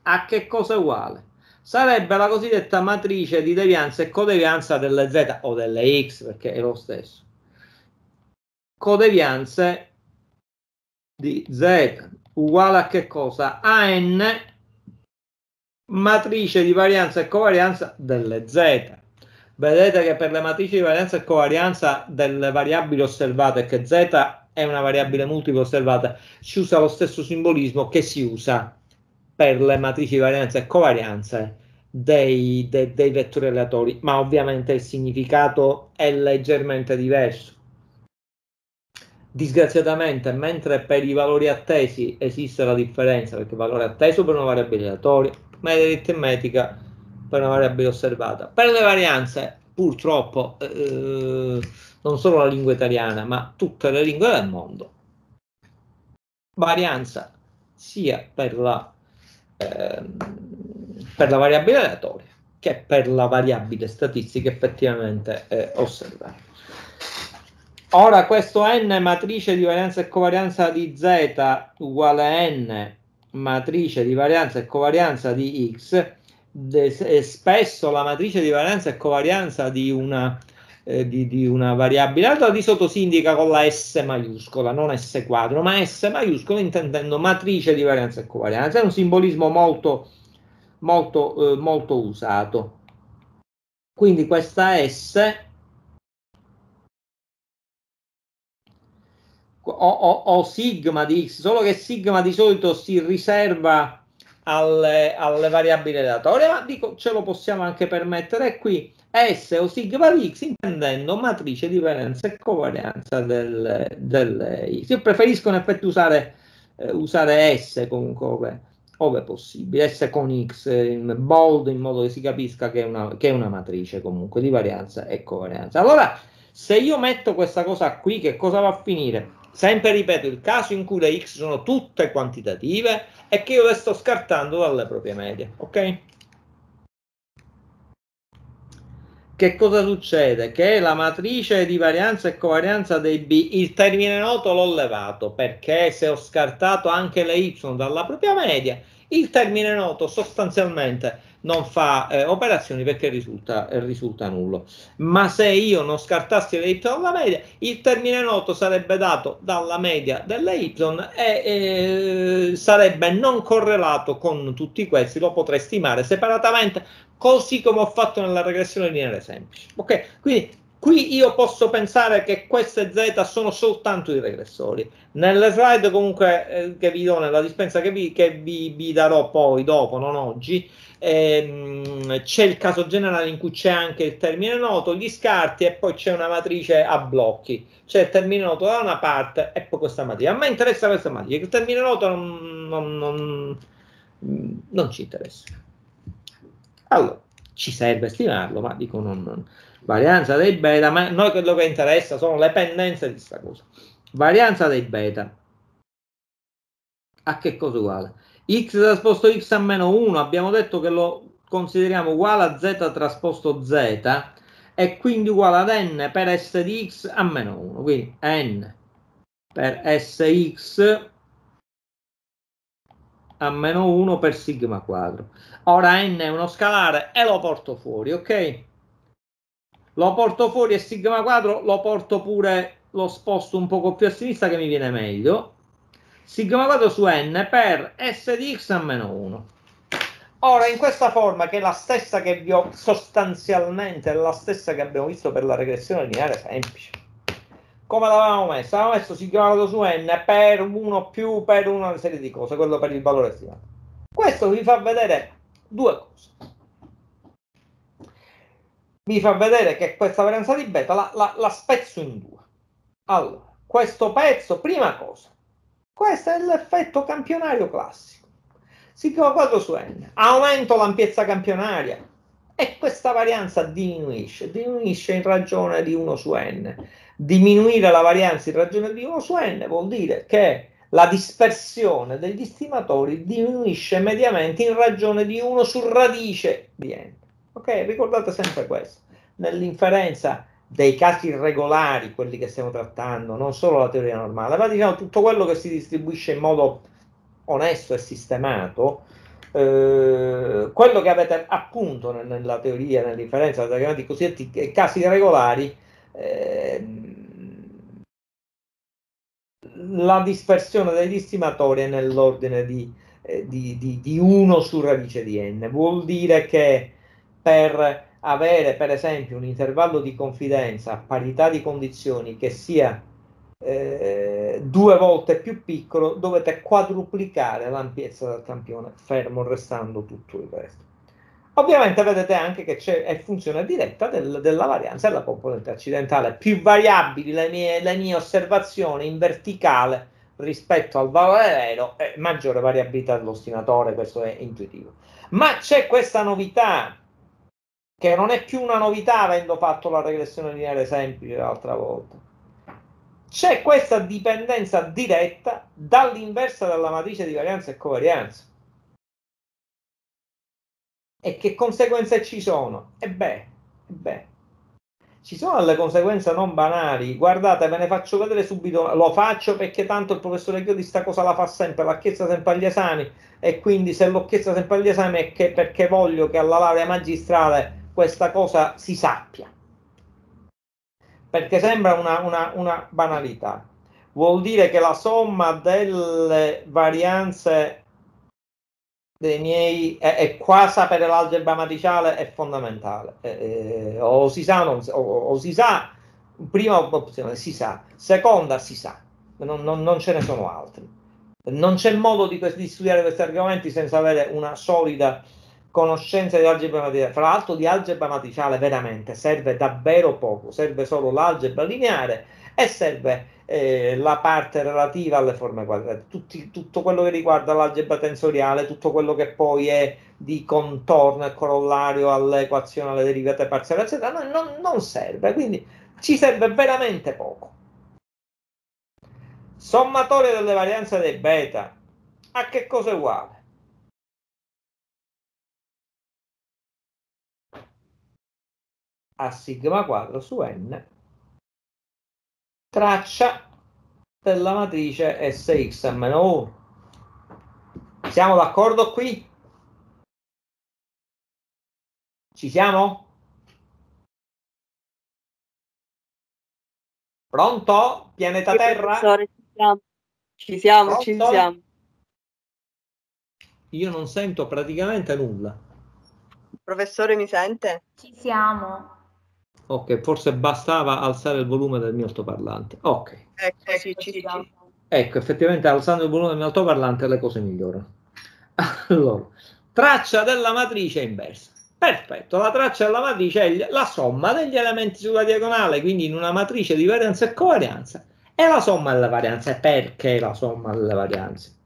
a che cosa è uguale? sarebbe la cosiddetta matrice di devianza e codevianza delle Z o delle X, perché è lo stesso. Codevianze di Z uguale a che cosa? A n matrice di varianza e covarianza delle Z. Vedete che per le matrici di varianza e covarianza delle variabili osservate, che Z è una variabile multipla osservata, si usa lo stesso simbolismo che si usa per le matrici varianza e covarianza dei, de, dei vettori aleatori, ma ovviamente il significato è leggermente diverso. Disgraziatamente, mentre per i valori attesi esiste la differenza, perché valore atteso per una variabile aleatoria, media aritmetica per una variabile osservata. Per le varianze, purtroppo, eh, non solo la lingua italiana, ma tutte le lingue del mondo, varianza sia per la Ehm, per la variabile aleatoria che per la variabile statistica effettivamente eh, osservata. Ora questo n matrice di varianza e covarianza di z uguale n matrice di varianza e covarianza di x, spesso la matrice di varianza e covarianza di una eh, di, di, una variabile, allora di sotto si indica con la S maiuscola, non S quadro, ma S maiuscola intendendo matrice di varianza e covarianza, è un simbolismo molto, molto, eh, molto usato. Quindi questa S O, o, o, sigma di x, solo che sigma di solito si riserva alle, alle variabili aleatorie, ma dico ce lo possiamo anche permettere qui S o sigma di X intendendo matrice di varianza e covarianza delle, delle X. Io preferisco in effetti usare, eh, usare S comunque ove, ove, possibile, S con X in bold in modo che si capisca che è, una, che è una matrice comunque di varianza e covarianza. Allora, se io metto questa cosa qui, che cosa va a finire? Sempre ripeto, il caso in cui le X sono tutte quantitative e che io le sto scartando dalle proprie medie, ok? che cosa succede? Che la matrice di varianza e covarianza dei B, il termine noto l'ho levato perché se ho scartato anche le Y dalla propria media, il termine noto sostanzialmente non fa eh, operazioni perché risulta, eh, risulta, nullo. Ma se io non scartassi le y dalla media, il termine noto sarebbe dato dalla media delle y e eh, sarebbe non correlato con tutti questi, lo potrei stimare separatamente, così come ho fatto nella regressione lineare semplice. Ok, quindi qui io posso pensare che queste z sono soltanto i regressori. Nelle slide comunque eh, che vi do, nella dispensa che vi, che vi, vi darò poi dopo, non oggi, ehm, c'è il caso generale in cui c'è anche il termine noto, gli scarti e poi c'è una matrice a blocchi. C'è il termine noto da una parte e poi questa matrice. A me interessa questa matrice, il termine noto non, non, non, non ci interessa. Allora, ci serve stimarlo, ma dico non, non. varianza dei beta, ma noi quello che interessa sono le pendenze di questa cosa. Varianza dei beta. A che cosa uguale? x trasposto x a meno 1, abbiamo detto che lo consideriamo uguale a z trasposto z e quindi uguale ad n per s di x a meno 1, quindi n per sx a meno 1 per sigma quadro. Ora n è uno scalare e lo porto fuori, ok? Lo porto fuori e sigma quadro lo porto pure, lo sposto un poco più a sinistra che mi viene meglio. Sigma quadro su n per s di x a meno 1. Ora, in questa forma, che è la stessa che vi ho sostanzialmente, è la stessa che abbiamo visto per la regressione lineare semplice come l'avevamo messa? Avevamo messo siglato su n per 1 più per una serie di cose, quello per il valore stimato. Questo vi fa vedere due cose. Vi fa vedere che questa varianza di beta la, la, la spezzo in due. Allora, questo pezzo, prima cosa, questo è l'effetto campionario classico. Si quadro su n, aumento l'ampiezza campionaria, e questa varianza diminuisce, diminuisce in ragione di 1 su n. Diminuire la varianza in ragione di 1 su n vuol dire che la dispersione degli stimatori diminuisce mediamente in ragione di 1 su radice di n. Ok? Ricordate sempre questo. Nell'inferenza dei casi irregolari, quelli che stiamo trattando, non solo la teoria normale, ma diciamo tutto quello che si distribuisce in modo onesto e sistemato, eh, quello che avete appunto nella teoria, nell'inferenza, i cosiddetti eh, casi regolari, Ehm, la dispersione degli stimatori è nell'ordine di, eh, di, di, di 1 su radice di n. Vuol dire che per avere per esempio un intervallo di confidenza a parità di condizioni che sia eh, due volte più piccolo dovete quadruplicare l'ampiezza del campione fermo restando tutto il resto Ovviamente vedete anche che è funzione diretta del, della varianza della componente accidentale. Più variabili le mie, le mie, osservazioni in verticale rispetto al valore vero, eh, maggiore variabilità dell'ostinatore, questo è intuitivo. Ma c'è questa novità, che non è più una novità avendo fatto la regressione lineare semplice l'altra volta. C'è questa dipendenza diretta dall'inversa della matrice di varianza e covarianza e che conseguenze ci sono? E beh, beh, ci sono delle conseguenze non banali. Guardate, ve ne faccio vedere subito, lo faccio perché tanto il professore Chiodi sta cosa la fa sempre, l'ha chiesta sempre agli esami e quindi se l'ho chiesta sempre agli esami è che perché voglio che alla laurea magistrale questa cosa si sappia. Perché sembra una, una, una banalità. Vuol dire che la somma delle varianze dei miei e, e qua sapere l'algebra matriciale è fondamentale e, eh, e, eh, o si sa non, o, o, si sa prima opzione si sa seconda si sa non, non, non ce ne sono altri non c'è modo di, di, studiare questi argomenti senza avere una solida conoscenza di algebra matriciale fra l'altro di algebra matriciale veramente serve davvero poco serve solo l'algebra lineare e serve eh, la parte relativa alle forme quadrate, Tutti, tutto quello che riguarda l'algebra tensoriale, tutto quello che poi è di contorno e corollario all'equazione alle derivate parziali, eccetera, non, non, non serve, quindi ci serve veramente poco. Sommatorio delle varianze dei beta, a che cosa è uguale? a sigma quadro su n traccia della matrice Sx a meno 1. Siamo d'accordo qui? Ci siamo? Pronto? Pianeta Terra? Ci siamo, Pronto? ci siamo. Io non sento praticamente nulla. Professore, mi sente? Ci siamo. Ok, forse bastava alzare il volume del mio altoparlante. Ok. Ecco, ecco sì, ci siamo. Ecco, effettivamente alzando il volume del mio altoparlante le cose migliorano. Allora, traccia della matrice inversa. Perfetto, la traccia della matrice è la somma degli elementi sulla diagonale, quindi in una matrice di varianza e covarianza è la somma delle varianze. Perché la somma delle varianze?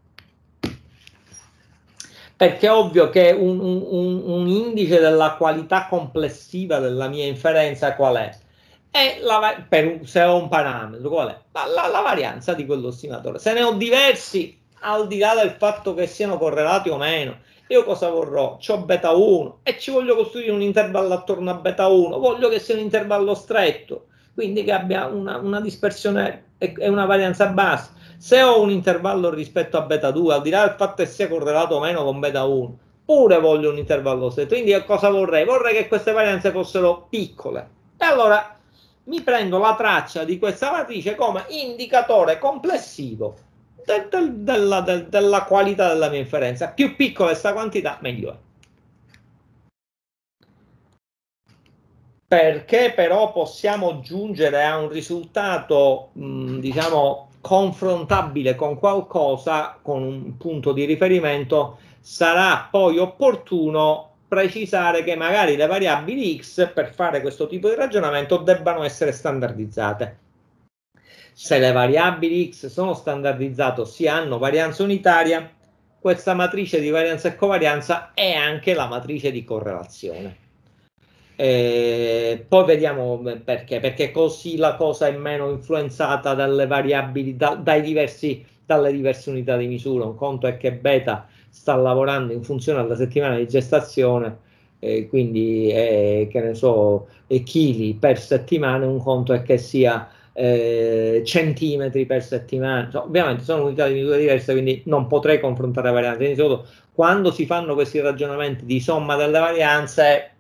perché è ovvio che un, un, un indice della qualità complessiva della mia inferenza qual è? La, per, se ho un parametro, qual è? La, la, la varianza di quello stimatore. Se ne ho diversi, al di là del fatto che siano correlati o meno, io cosa vorrò? Ho beta 1 e ci voglio costruire un intervallo attorno a beta 1, voglio che sia un intervallo stretto, quindi che abbia una, una dispersione e una varianza bassa. Se ho un intervallo rispetto a beta 2, al di là del fatto che sia correlato o meno con beta 1, pure voglio un intervallo stretto. Quindi cosa vorrei? Vorrei che queste varianze fossero piccole. E allora mi prendo la traccia di questa matrice come indicatore complessivo del, del, della, del, della qualità della mia inferenza. Più piccola è questa quantità, meglio è. perché però possiamo giungere a un risultato, mh, diciamo, confrontabile con qualcosa, con un punto di riferimento, sarà poi opportuno precisare che magari le variabili x per fare questo tipo di ragionamento debbano essere standardizzate. Se le variabili x sono standardizzate, ossia hanno varianza unitaria, questa matrice di varianza e covarianza è anche la matrice di correlazione. Eh, poi vediamo eh, perché, perché così la cosa è meno influenzata dalle variabili, da, dai diversi, dalle diverse unità di misura. Un conto è che beta sta lavorando in funzione alla settimana di gestazione, eh, quindi eh, che ne so, eh, chili per settimana, un conto è che sia eh, centimetri per settimana. Cioè, ovviamente sono unità di misura diverse, quindi non potrei confrontare varianze. Quindi, quando si fanno questi ragionamenti di somma delle varianze,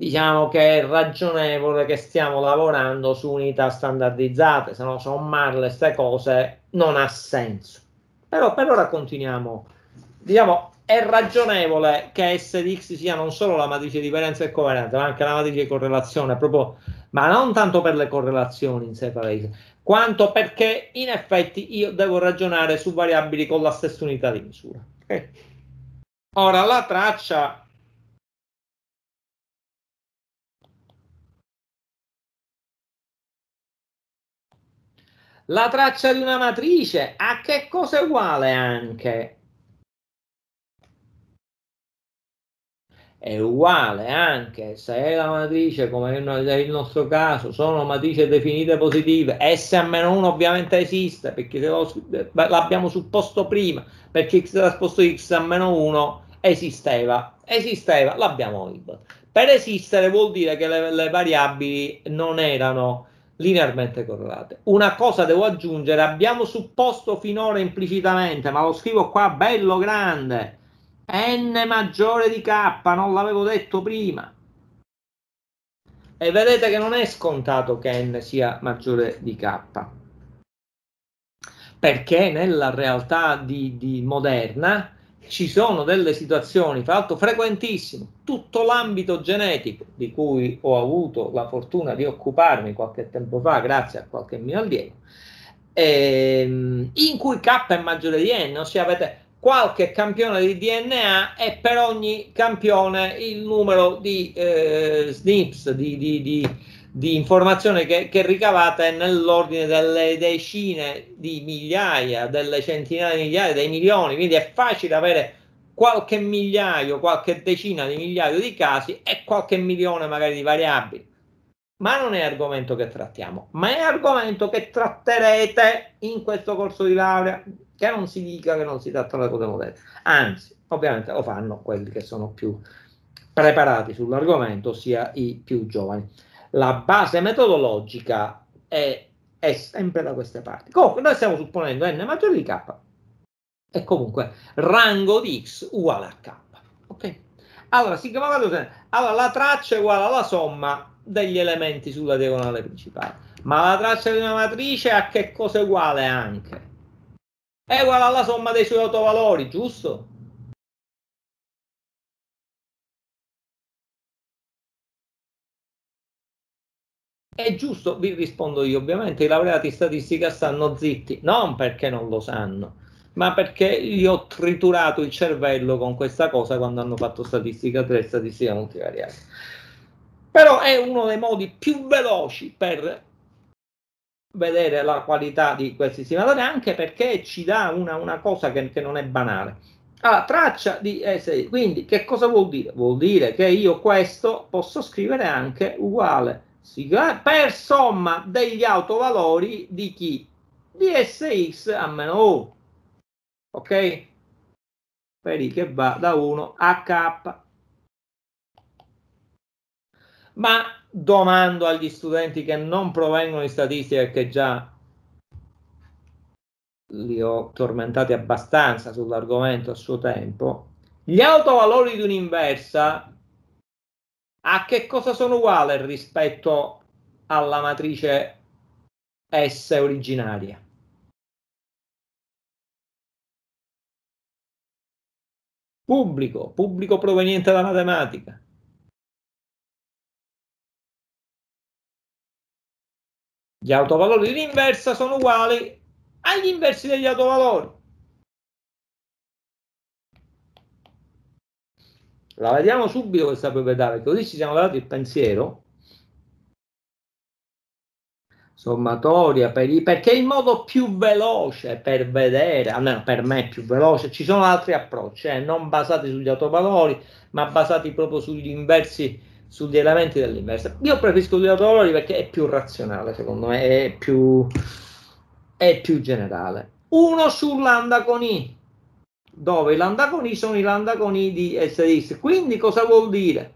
diciamo che è ragionevole che stiamo lavorando su unità standardizzate, se no sommarle queste cose non ha senso. Però per ora continuiamo. Diciamo, è ragionevole che S di X sia non solo la matrice di differenza e covarianza, ma anche la matrice di correlazione, proprio, ma non tanto per le correlazioni in sé quanto perché in effetti io devo ragionare su variabili con la stessa unità di misura. Ora la traccia La traccia di una matrice a che cosa è uguale anche? È uguale anche se la matrice, come nel nostro caso, sono matrici definite positive. S a meno 1 ovviamente esiste perché l'abbiamo supposto prima, perché x trasposto x a meno 1 esisteva, esisteva, l'abbiamo Per esistere vuol dire che le, le variabili non erano linearmente correlate. Una cosa devo aggiungere, abbiamo supposto finora implicitamente, ma lo scrivo qua bello grande, n maggiore di k, non l'avevo detto prima. E vedete che non è scontato che n sia maggiore di k. Perché nella realtà di, di moderna ci sono delle situazioni, tra l'altro frequentissime, tutto l'ambito genetico di cui ho avuto la fortuna di occuparmi qualche tempo fa, grazie a qualche mio allievo, ehm, in cui K è maggiore di N, ossia avete qualche campione di DNA e per ogni campione il numero di eh, SNPs, di, di, di di informazione che, che, ricavata è nell'ordine delle decine di migliaia, delle centinaia di migliaia, dei milioni, quindi è facile avere qualche migliaio, qualche decina di migliaio di casi e qualche milione magari di variabili. Ma non è argomento che trattiamo, ma è argomento che tratterete in questo corso di laurea, che non si dica che non si trattano le cose moderne, anzi, ovviamente lo fanno quelli che sono più preparati sull'argomento, ossia i più giovani la base metodologica è, è sempre da queste parti. Comunque, noi stiamo supponendo n maggiore di k e comunque rango di x uguale a k. Ok? Allora, sigma allora, la traccia è uguale alla somma degli elementi sulla diagonale principale. Ma la traccia di una matrice a che cosa è uguale anche? È uguale alla somma dei suoi autovalori, giusto? È giusto, vi rispondo io ovviamente, i laureati in statistica stanno zitti, non perché non lo sanno, ma perché gli ho triturato il cervello con questa cosa quando hanno fatto statistica 3 e statistica multivariata. Però è uno dei modi più veloci per vedere la qualità di questi simulatori, anche perché ci dà una, una cosa che, che, non è banale. Allora, traccia di S, quindi che cosa vuol dire? Vuol dire che io questo posso scrivere anche uguale per somma degli autovalori di chi? Di SX a meno U. Ok? Per I che va da 1 a K. Ma domando agli studenti che non provengono di statistica e che già li ho tormentati abbastanza sull'argomento a suo tempo, gli autovalori di un'inversa a che cosa sono uguali rispetto alla matrice S originaria? Pubblico, pubblico proveniente da matematica. Gli autovalori dell'inversa sono uguali agli inversi degli autovalori. La vediamo subito questa proprietà, perché così ci siamo dati il pensiero. Sommatoria, per i, perché il modo più veloce per vedere, almeno per me è più veloce, ci sono altri approcci, eh, non basati sugli autovalori, ma basati proprio sugli inversi sugli elementi dell'inversa. Io preferisco gli autovalori perché è più razionale, secondo me, è più, è più generale. Uno sull'anda con I dove i landaconi sono i landaconi di SX. Quindi cosa vuol dire?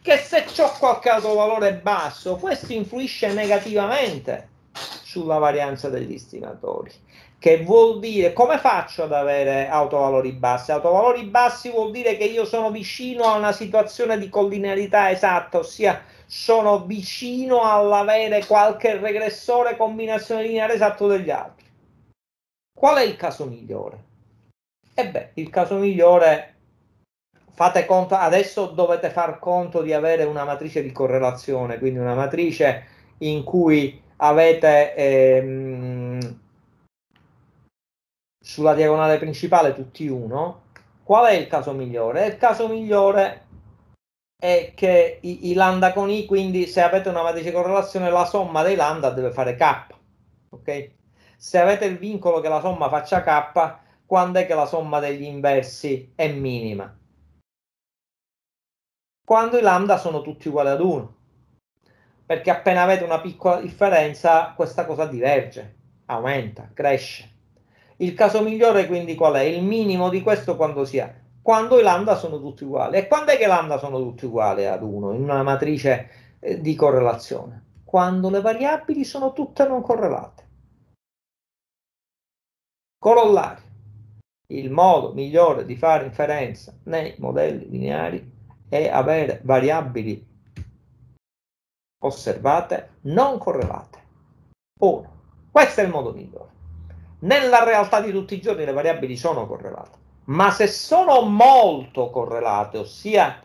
Che se ho qualche altro valore basso, questo influisce negativamente sulla varianza degli stimatori. Che vuol dire come faccio ad avere autovalori bassi? Autovalori bassi vuol dire che io sono vicino a una situazione di collinearità esatta, ossia sono vicino all'avere qualche regressore combinazione lineare esatto degli altri. Qual è il caso migliore? E beh, il caso migliore, fate conto, adesso dovete far conto di avere una matrice di correlazione, quindi una matrice in cui avete ehm, sulla diagonale principale tutti 1. Qual è il caso migliore? Il caso migliore è che i, i, lambda con i, quindi se avete una matrice di correlazione, la somma dei lambda deve fare k. Ok? Se avete il vincolo che la somma faccia k, quando è che la somma degli inversi è minima? Quando i lambda sono tutti uguali ad 1. Perché appena avete una piccola differenza, questa cosa diverge, aumenta, cresce. Il caso migliore quindi qual è? Il minimo di questo quando si ha? Quando i lambda sono tutti uguali. E quando è che i lambda sono tutti uguali ad 1 in una matrice eh, di correlazione? Quando le variabili sono tutte non correlate. Corollari. Il modo migliore di fare inferenza nei modelli lineari è avere variabili osservate non correlate. Ora, questo è il modo migliore. Nella realtà di tutti i giorni le variabili sono correlate, ma se sono molto correlate, ossia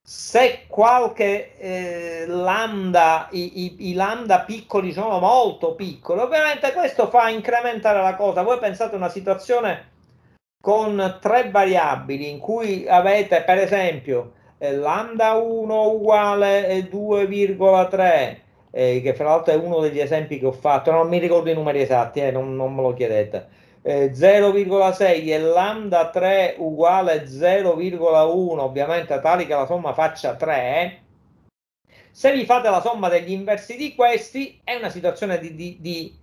se qualche eh, lambda, i, i, i, lambda piccoli sono molto piccoli, ovviamente questo fa incrementare la cosa. Voi pensate a una situazione con tre variabili in cui avete per esempio eh, lambda 1 uguale 2,3 eh, eh, che fra l'altro è uno degli esempi che ho fatto non mi ricordo i numeri esatti eh, non, non me lo chiedete 0,6 eh, e lambda 3 uguale 0,1 ovviamente tali che la somma faccia 3 eh. se vi fate la somma degli inversi di questi è una situazione di, di, di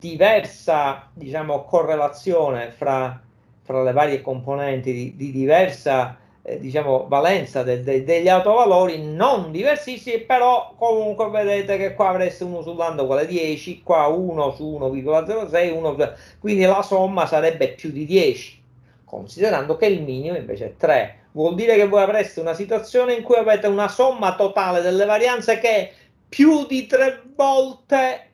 diversa diciamo correlazione fra fra le varie componenti di, di diversa eh, diciamo, valenza de, de, degli autovalori non diversissimi, però comunque vedete che qua avreste uno sull'ando uguale 10, qua 1 su 1,06, 1, quindi la somma sarebbe più di 10, considerando che il minimo invece è 3. Vuol dire che voi avreste una situazione in cui avete una somma totale delle varianze che è più di 3 volte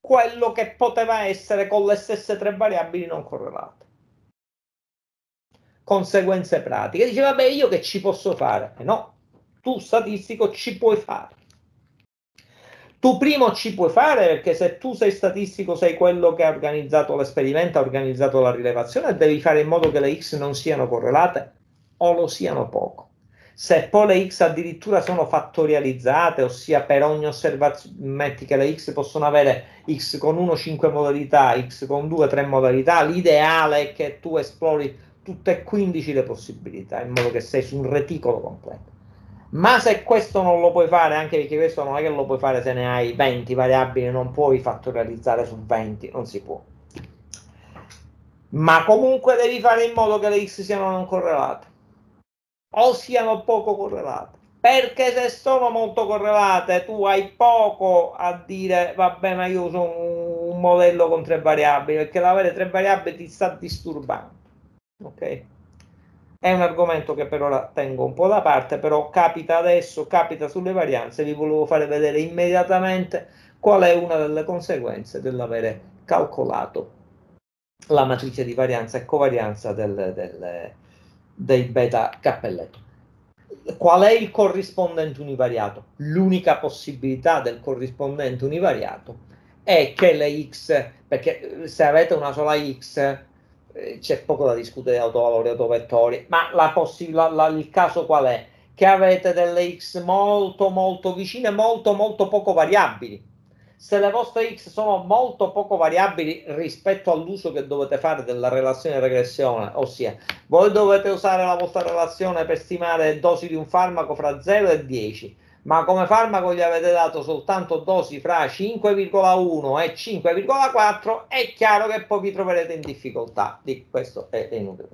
quello che poteva essere con le stesse tre variabili non correlate conseguenze pratiche. Dice, vabbè, io che ci posso fare? Eh no, tu statistico ci puoi fare. Tu primo ci puoi fare perché se tu sei statistico sei quello che ha organizzato l'esperimento, ha organizzato la rilevazione, devi fare in modo che le x non siano correlate o lo siano poco. Se poi le x addirittura sono fattorializzate, ossia per ogni osservazione, metti che le x possono avere x con 1, 5 modalità, x con 2, 3 modalità, l'ideale è che tu esplori tutte e 15 le possibilità, in modo che sei su un reticolo completo. Ma se questo non lo puoi fare, anche perché questo non è che lo puoi fare se ne hai 20 variabili, non puoi fattorializzare su 20, non si può. Ma comunque devi fare in modo che le x siano non correlate o siano poco correlate. Perché se sono molto correlate, tu hai poco a dire, vabbè, ma io uso un modello con tre variabili, perché l'avere tre variabili ti sta disturbando. Ok. È un argomento che per ora tengo un po' da parte, però capita adesso, capita sulle varianze, vi volevo fare vedere immediatamente qual è una delle conseguenze dell'avere calcolato la matrice di varianza e covarianza del, del, dei beta cappelletto. Qual è il corrispondente univariato? L'unica possibilità del corrispondente univariato è che le x, perché se avete una sola x, eh, c'è poco da discutere autovalori, autovettori, ma la possi- la, la, il caso qual è? Che avete delle X molto molto vicine, molto molto poco variabili. Se le vostre X sono molto poco variabili rispetto all'uso che dovete fare della relazione regressione, ossia voi dovete usare la vostra relazione per stimare dosi di un farmaco fra 0 e 10 ma come farmaco gli avete dato soltanto dosi fra 5,1 e 5,4, è chiaro che poi vi troverete in difficoltà. questo è, inutile.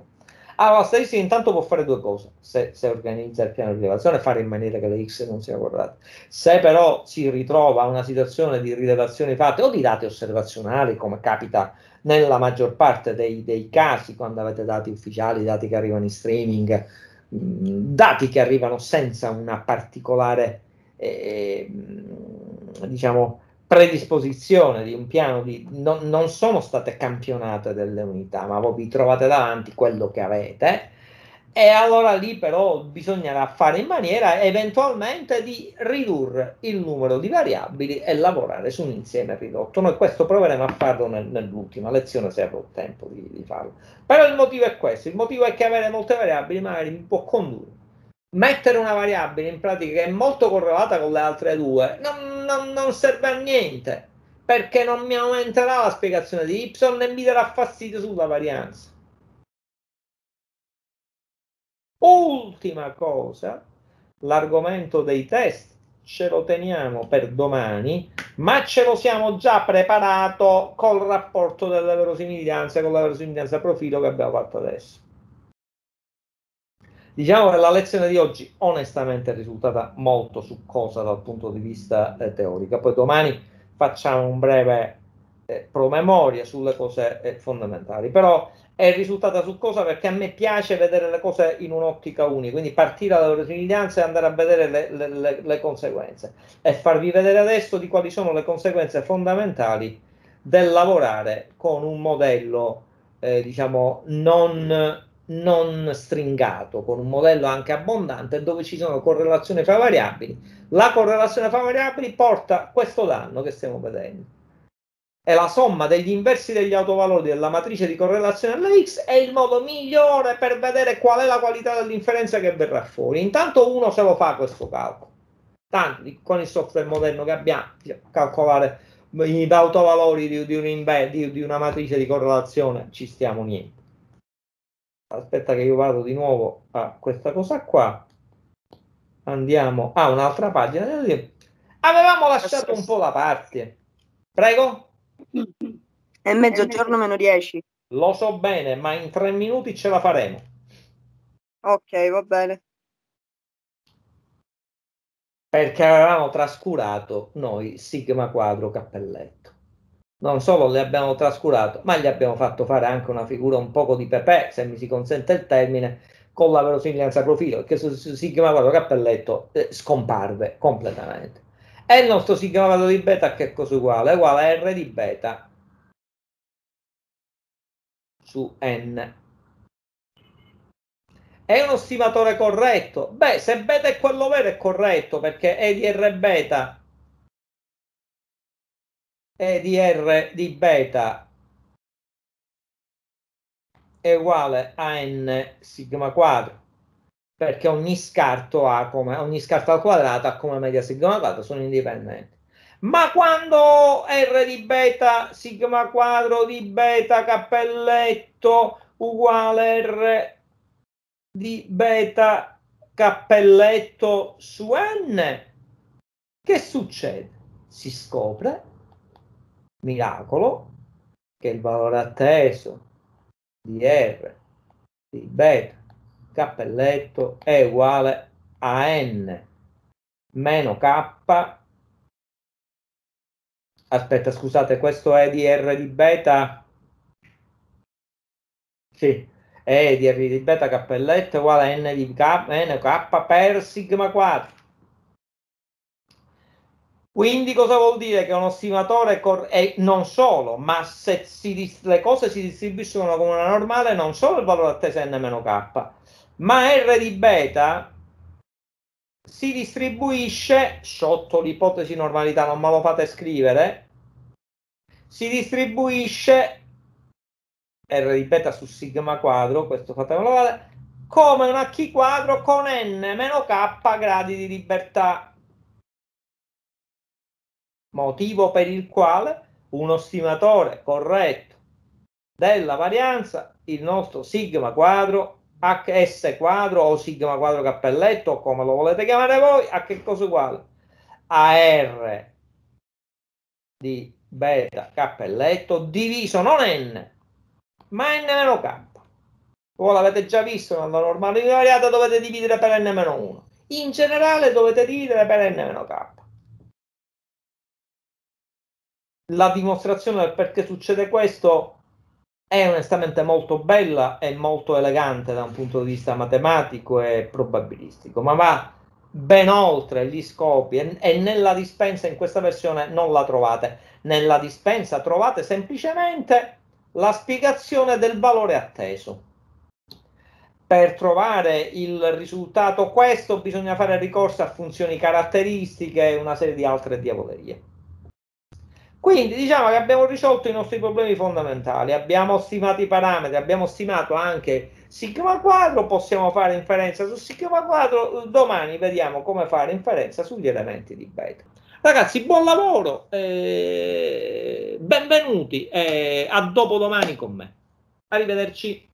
Allora, Statistico intanto può fare due cose, se, se, organizza il piano di rilevazione, fare in maniera che le X non siano guardate. Se però si ritrova una situazione di rilevazioni fatte o di dati osservazionali, come capita nella maggior parte dei, dei casi quando avete dati ufficiali, dati che arrivano in streaming Mm, dati che arrivano senza una particolare eh, mm, diciamo, predisposizione di un piano, di, non, non sono state campionate delle unità, ma voi vi trovate davanti quello che avete e allora lì però bisognerà fare in maniera eventualmente di ridurre il numero di variabili e lavorare su un insieme ridotto. Noi questo proveremo a farlo nel, nell'ultima lezione se avrò tempo di, di, farlo. Però il motivo è questo, il motivo è che avere molte variabili magari mi può condurre. Mettere una variabile in pratica che è molto correlata con le altre due non, non, non serve a niente perché non mi aumenterà la spiegazione di y e mi darà fastidio sulla varianza Ultima cosa, l'argomento dei test ce lo teniamo per domani, ma ce lo siamo già preparato col rapporto della verosimiglianza, con la verosimiglianza profilo che abbiamo fatto adesso. Diciamo che la lezione di oggi onestamente è risultata molto succosa dal punto di vista eh, teorico, poi domani facciamo un breve eh, promemoria sulle cose eh, fondamentali, però è risultata su cosa perché a me piace vedere le cose in un'ottica unica, quindi partire dalla resilienza e andare a vedere le, le, le, le, conseguenze e farvi vedere adesso di quali sono le conseguenze fondamentali del lavorare con un modello eh, diciamo non, non stringato, con un modello anche abbondante dove ci sono correlazioni fra variabili. La correlazione fra variabili porta questo danno che stiamo vedendo è la somma degli inversi degli autovalori della matrice di correlazione alla x è il modo migliore per vedere qual è la qualità dell'inferenza che verrà fuori. Intanto uno se lo fa questo calcolo. Tanto con il software moderno che abbiamo, calcolare gli autovalori di, di, un inver- di, di una matrice di correlazione ci stiamo niente. Aspetta che io vado di nuovo a questa cosa qua. Andiamo a un'altra pagina. Avevamo lasciato un po' la parte. Prego? È mezzogiorno meno 10. Lo so bene, ma in tre minuti ce la faremo. Ok, va bene. Perché avevamo trascurato noi Sigma Quadro Cappelletto. Non solo le abbiamo trascurato, ma gli abbiamo fatto fare anche una figura un poco di pepè, se mi si consente il termine, con la verosimiglianza profilo, che su Sigma Quadro Cappelletto eh, scomparve completamente e il nostro sigma signalamento di beta che è cosa uguale? È uguale a R di beta su N. È uno stimatore corretto? Beh, se beta è quello vero è corretto perché E di R beta E di R di beta è uguale a N sigma quadro perché ogni scarto, ha come, ogni scarto al quadrato ha come media sigma quadrato, sono indipendenti. Ma quando R di beta, sigma quadro di beta, cappelletto uguale R di beta, cappelletto su N, che succede? Si scopre, miracolo, che il valore atteso di R di beta cappelletto è uguale a n meno k aspetta scusate questo è di r di beta sì è di r di beta cappelletto uguale a n di k, n k per sigma 4 quindi cosa vuol dire che un ossimatore è non solo, ma se si, le cose si distribuiscono come una normale, non solo il valore atteso è n-k, ma R di beta si distribuisce sotto l'ipotesi normalità, non me lo fate scrivere, si distribuisce R di beta su sigma quadro, questo fatemelo vale, come una chi quadro con n meno k gradi di libertà. Motivo per il quale uno stimatore corretto della varianza, il nostro sigma quadro, HS quadro o sigma quadro cappelletto o come lo volete chiamare voi, a che cosa uguale? A R di beta cappelletto diviso non n, ma n meno k. Voi l'avete già visto nella normale invariata dovete dividere per n meno 1. In generale dovete dividere per n meno k. La dimostrazione del perché succede questo è onestamente molto bella e molto elegante da un punto di vista matematico e probabilistico, ma va ben oltre gli scopi e, e nella dispensa in questa versione non la trovate. Nella dispensa trovate semplicemente la spiegazione del valore atteso. Per trovare il risultato questo bisogna fare ricorso a funzioni caratteristiche e una serie di altre diavolerie. Quindi diciamo che abbiamo risolto i nostri problemi fondamentali, abbiamo stimato i parametri, abbiamo stimato anche sigma quadro, possiamo fare inferenza su sigma quadro, domani vediamo come fare inferenza sugli elementi di beta. Ragazzi, buon lavoro, eh, benvenuti eh, a dopodomani con me. Arrivederci.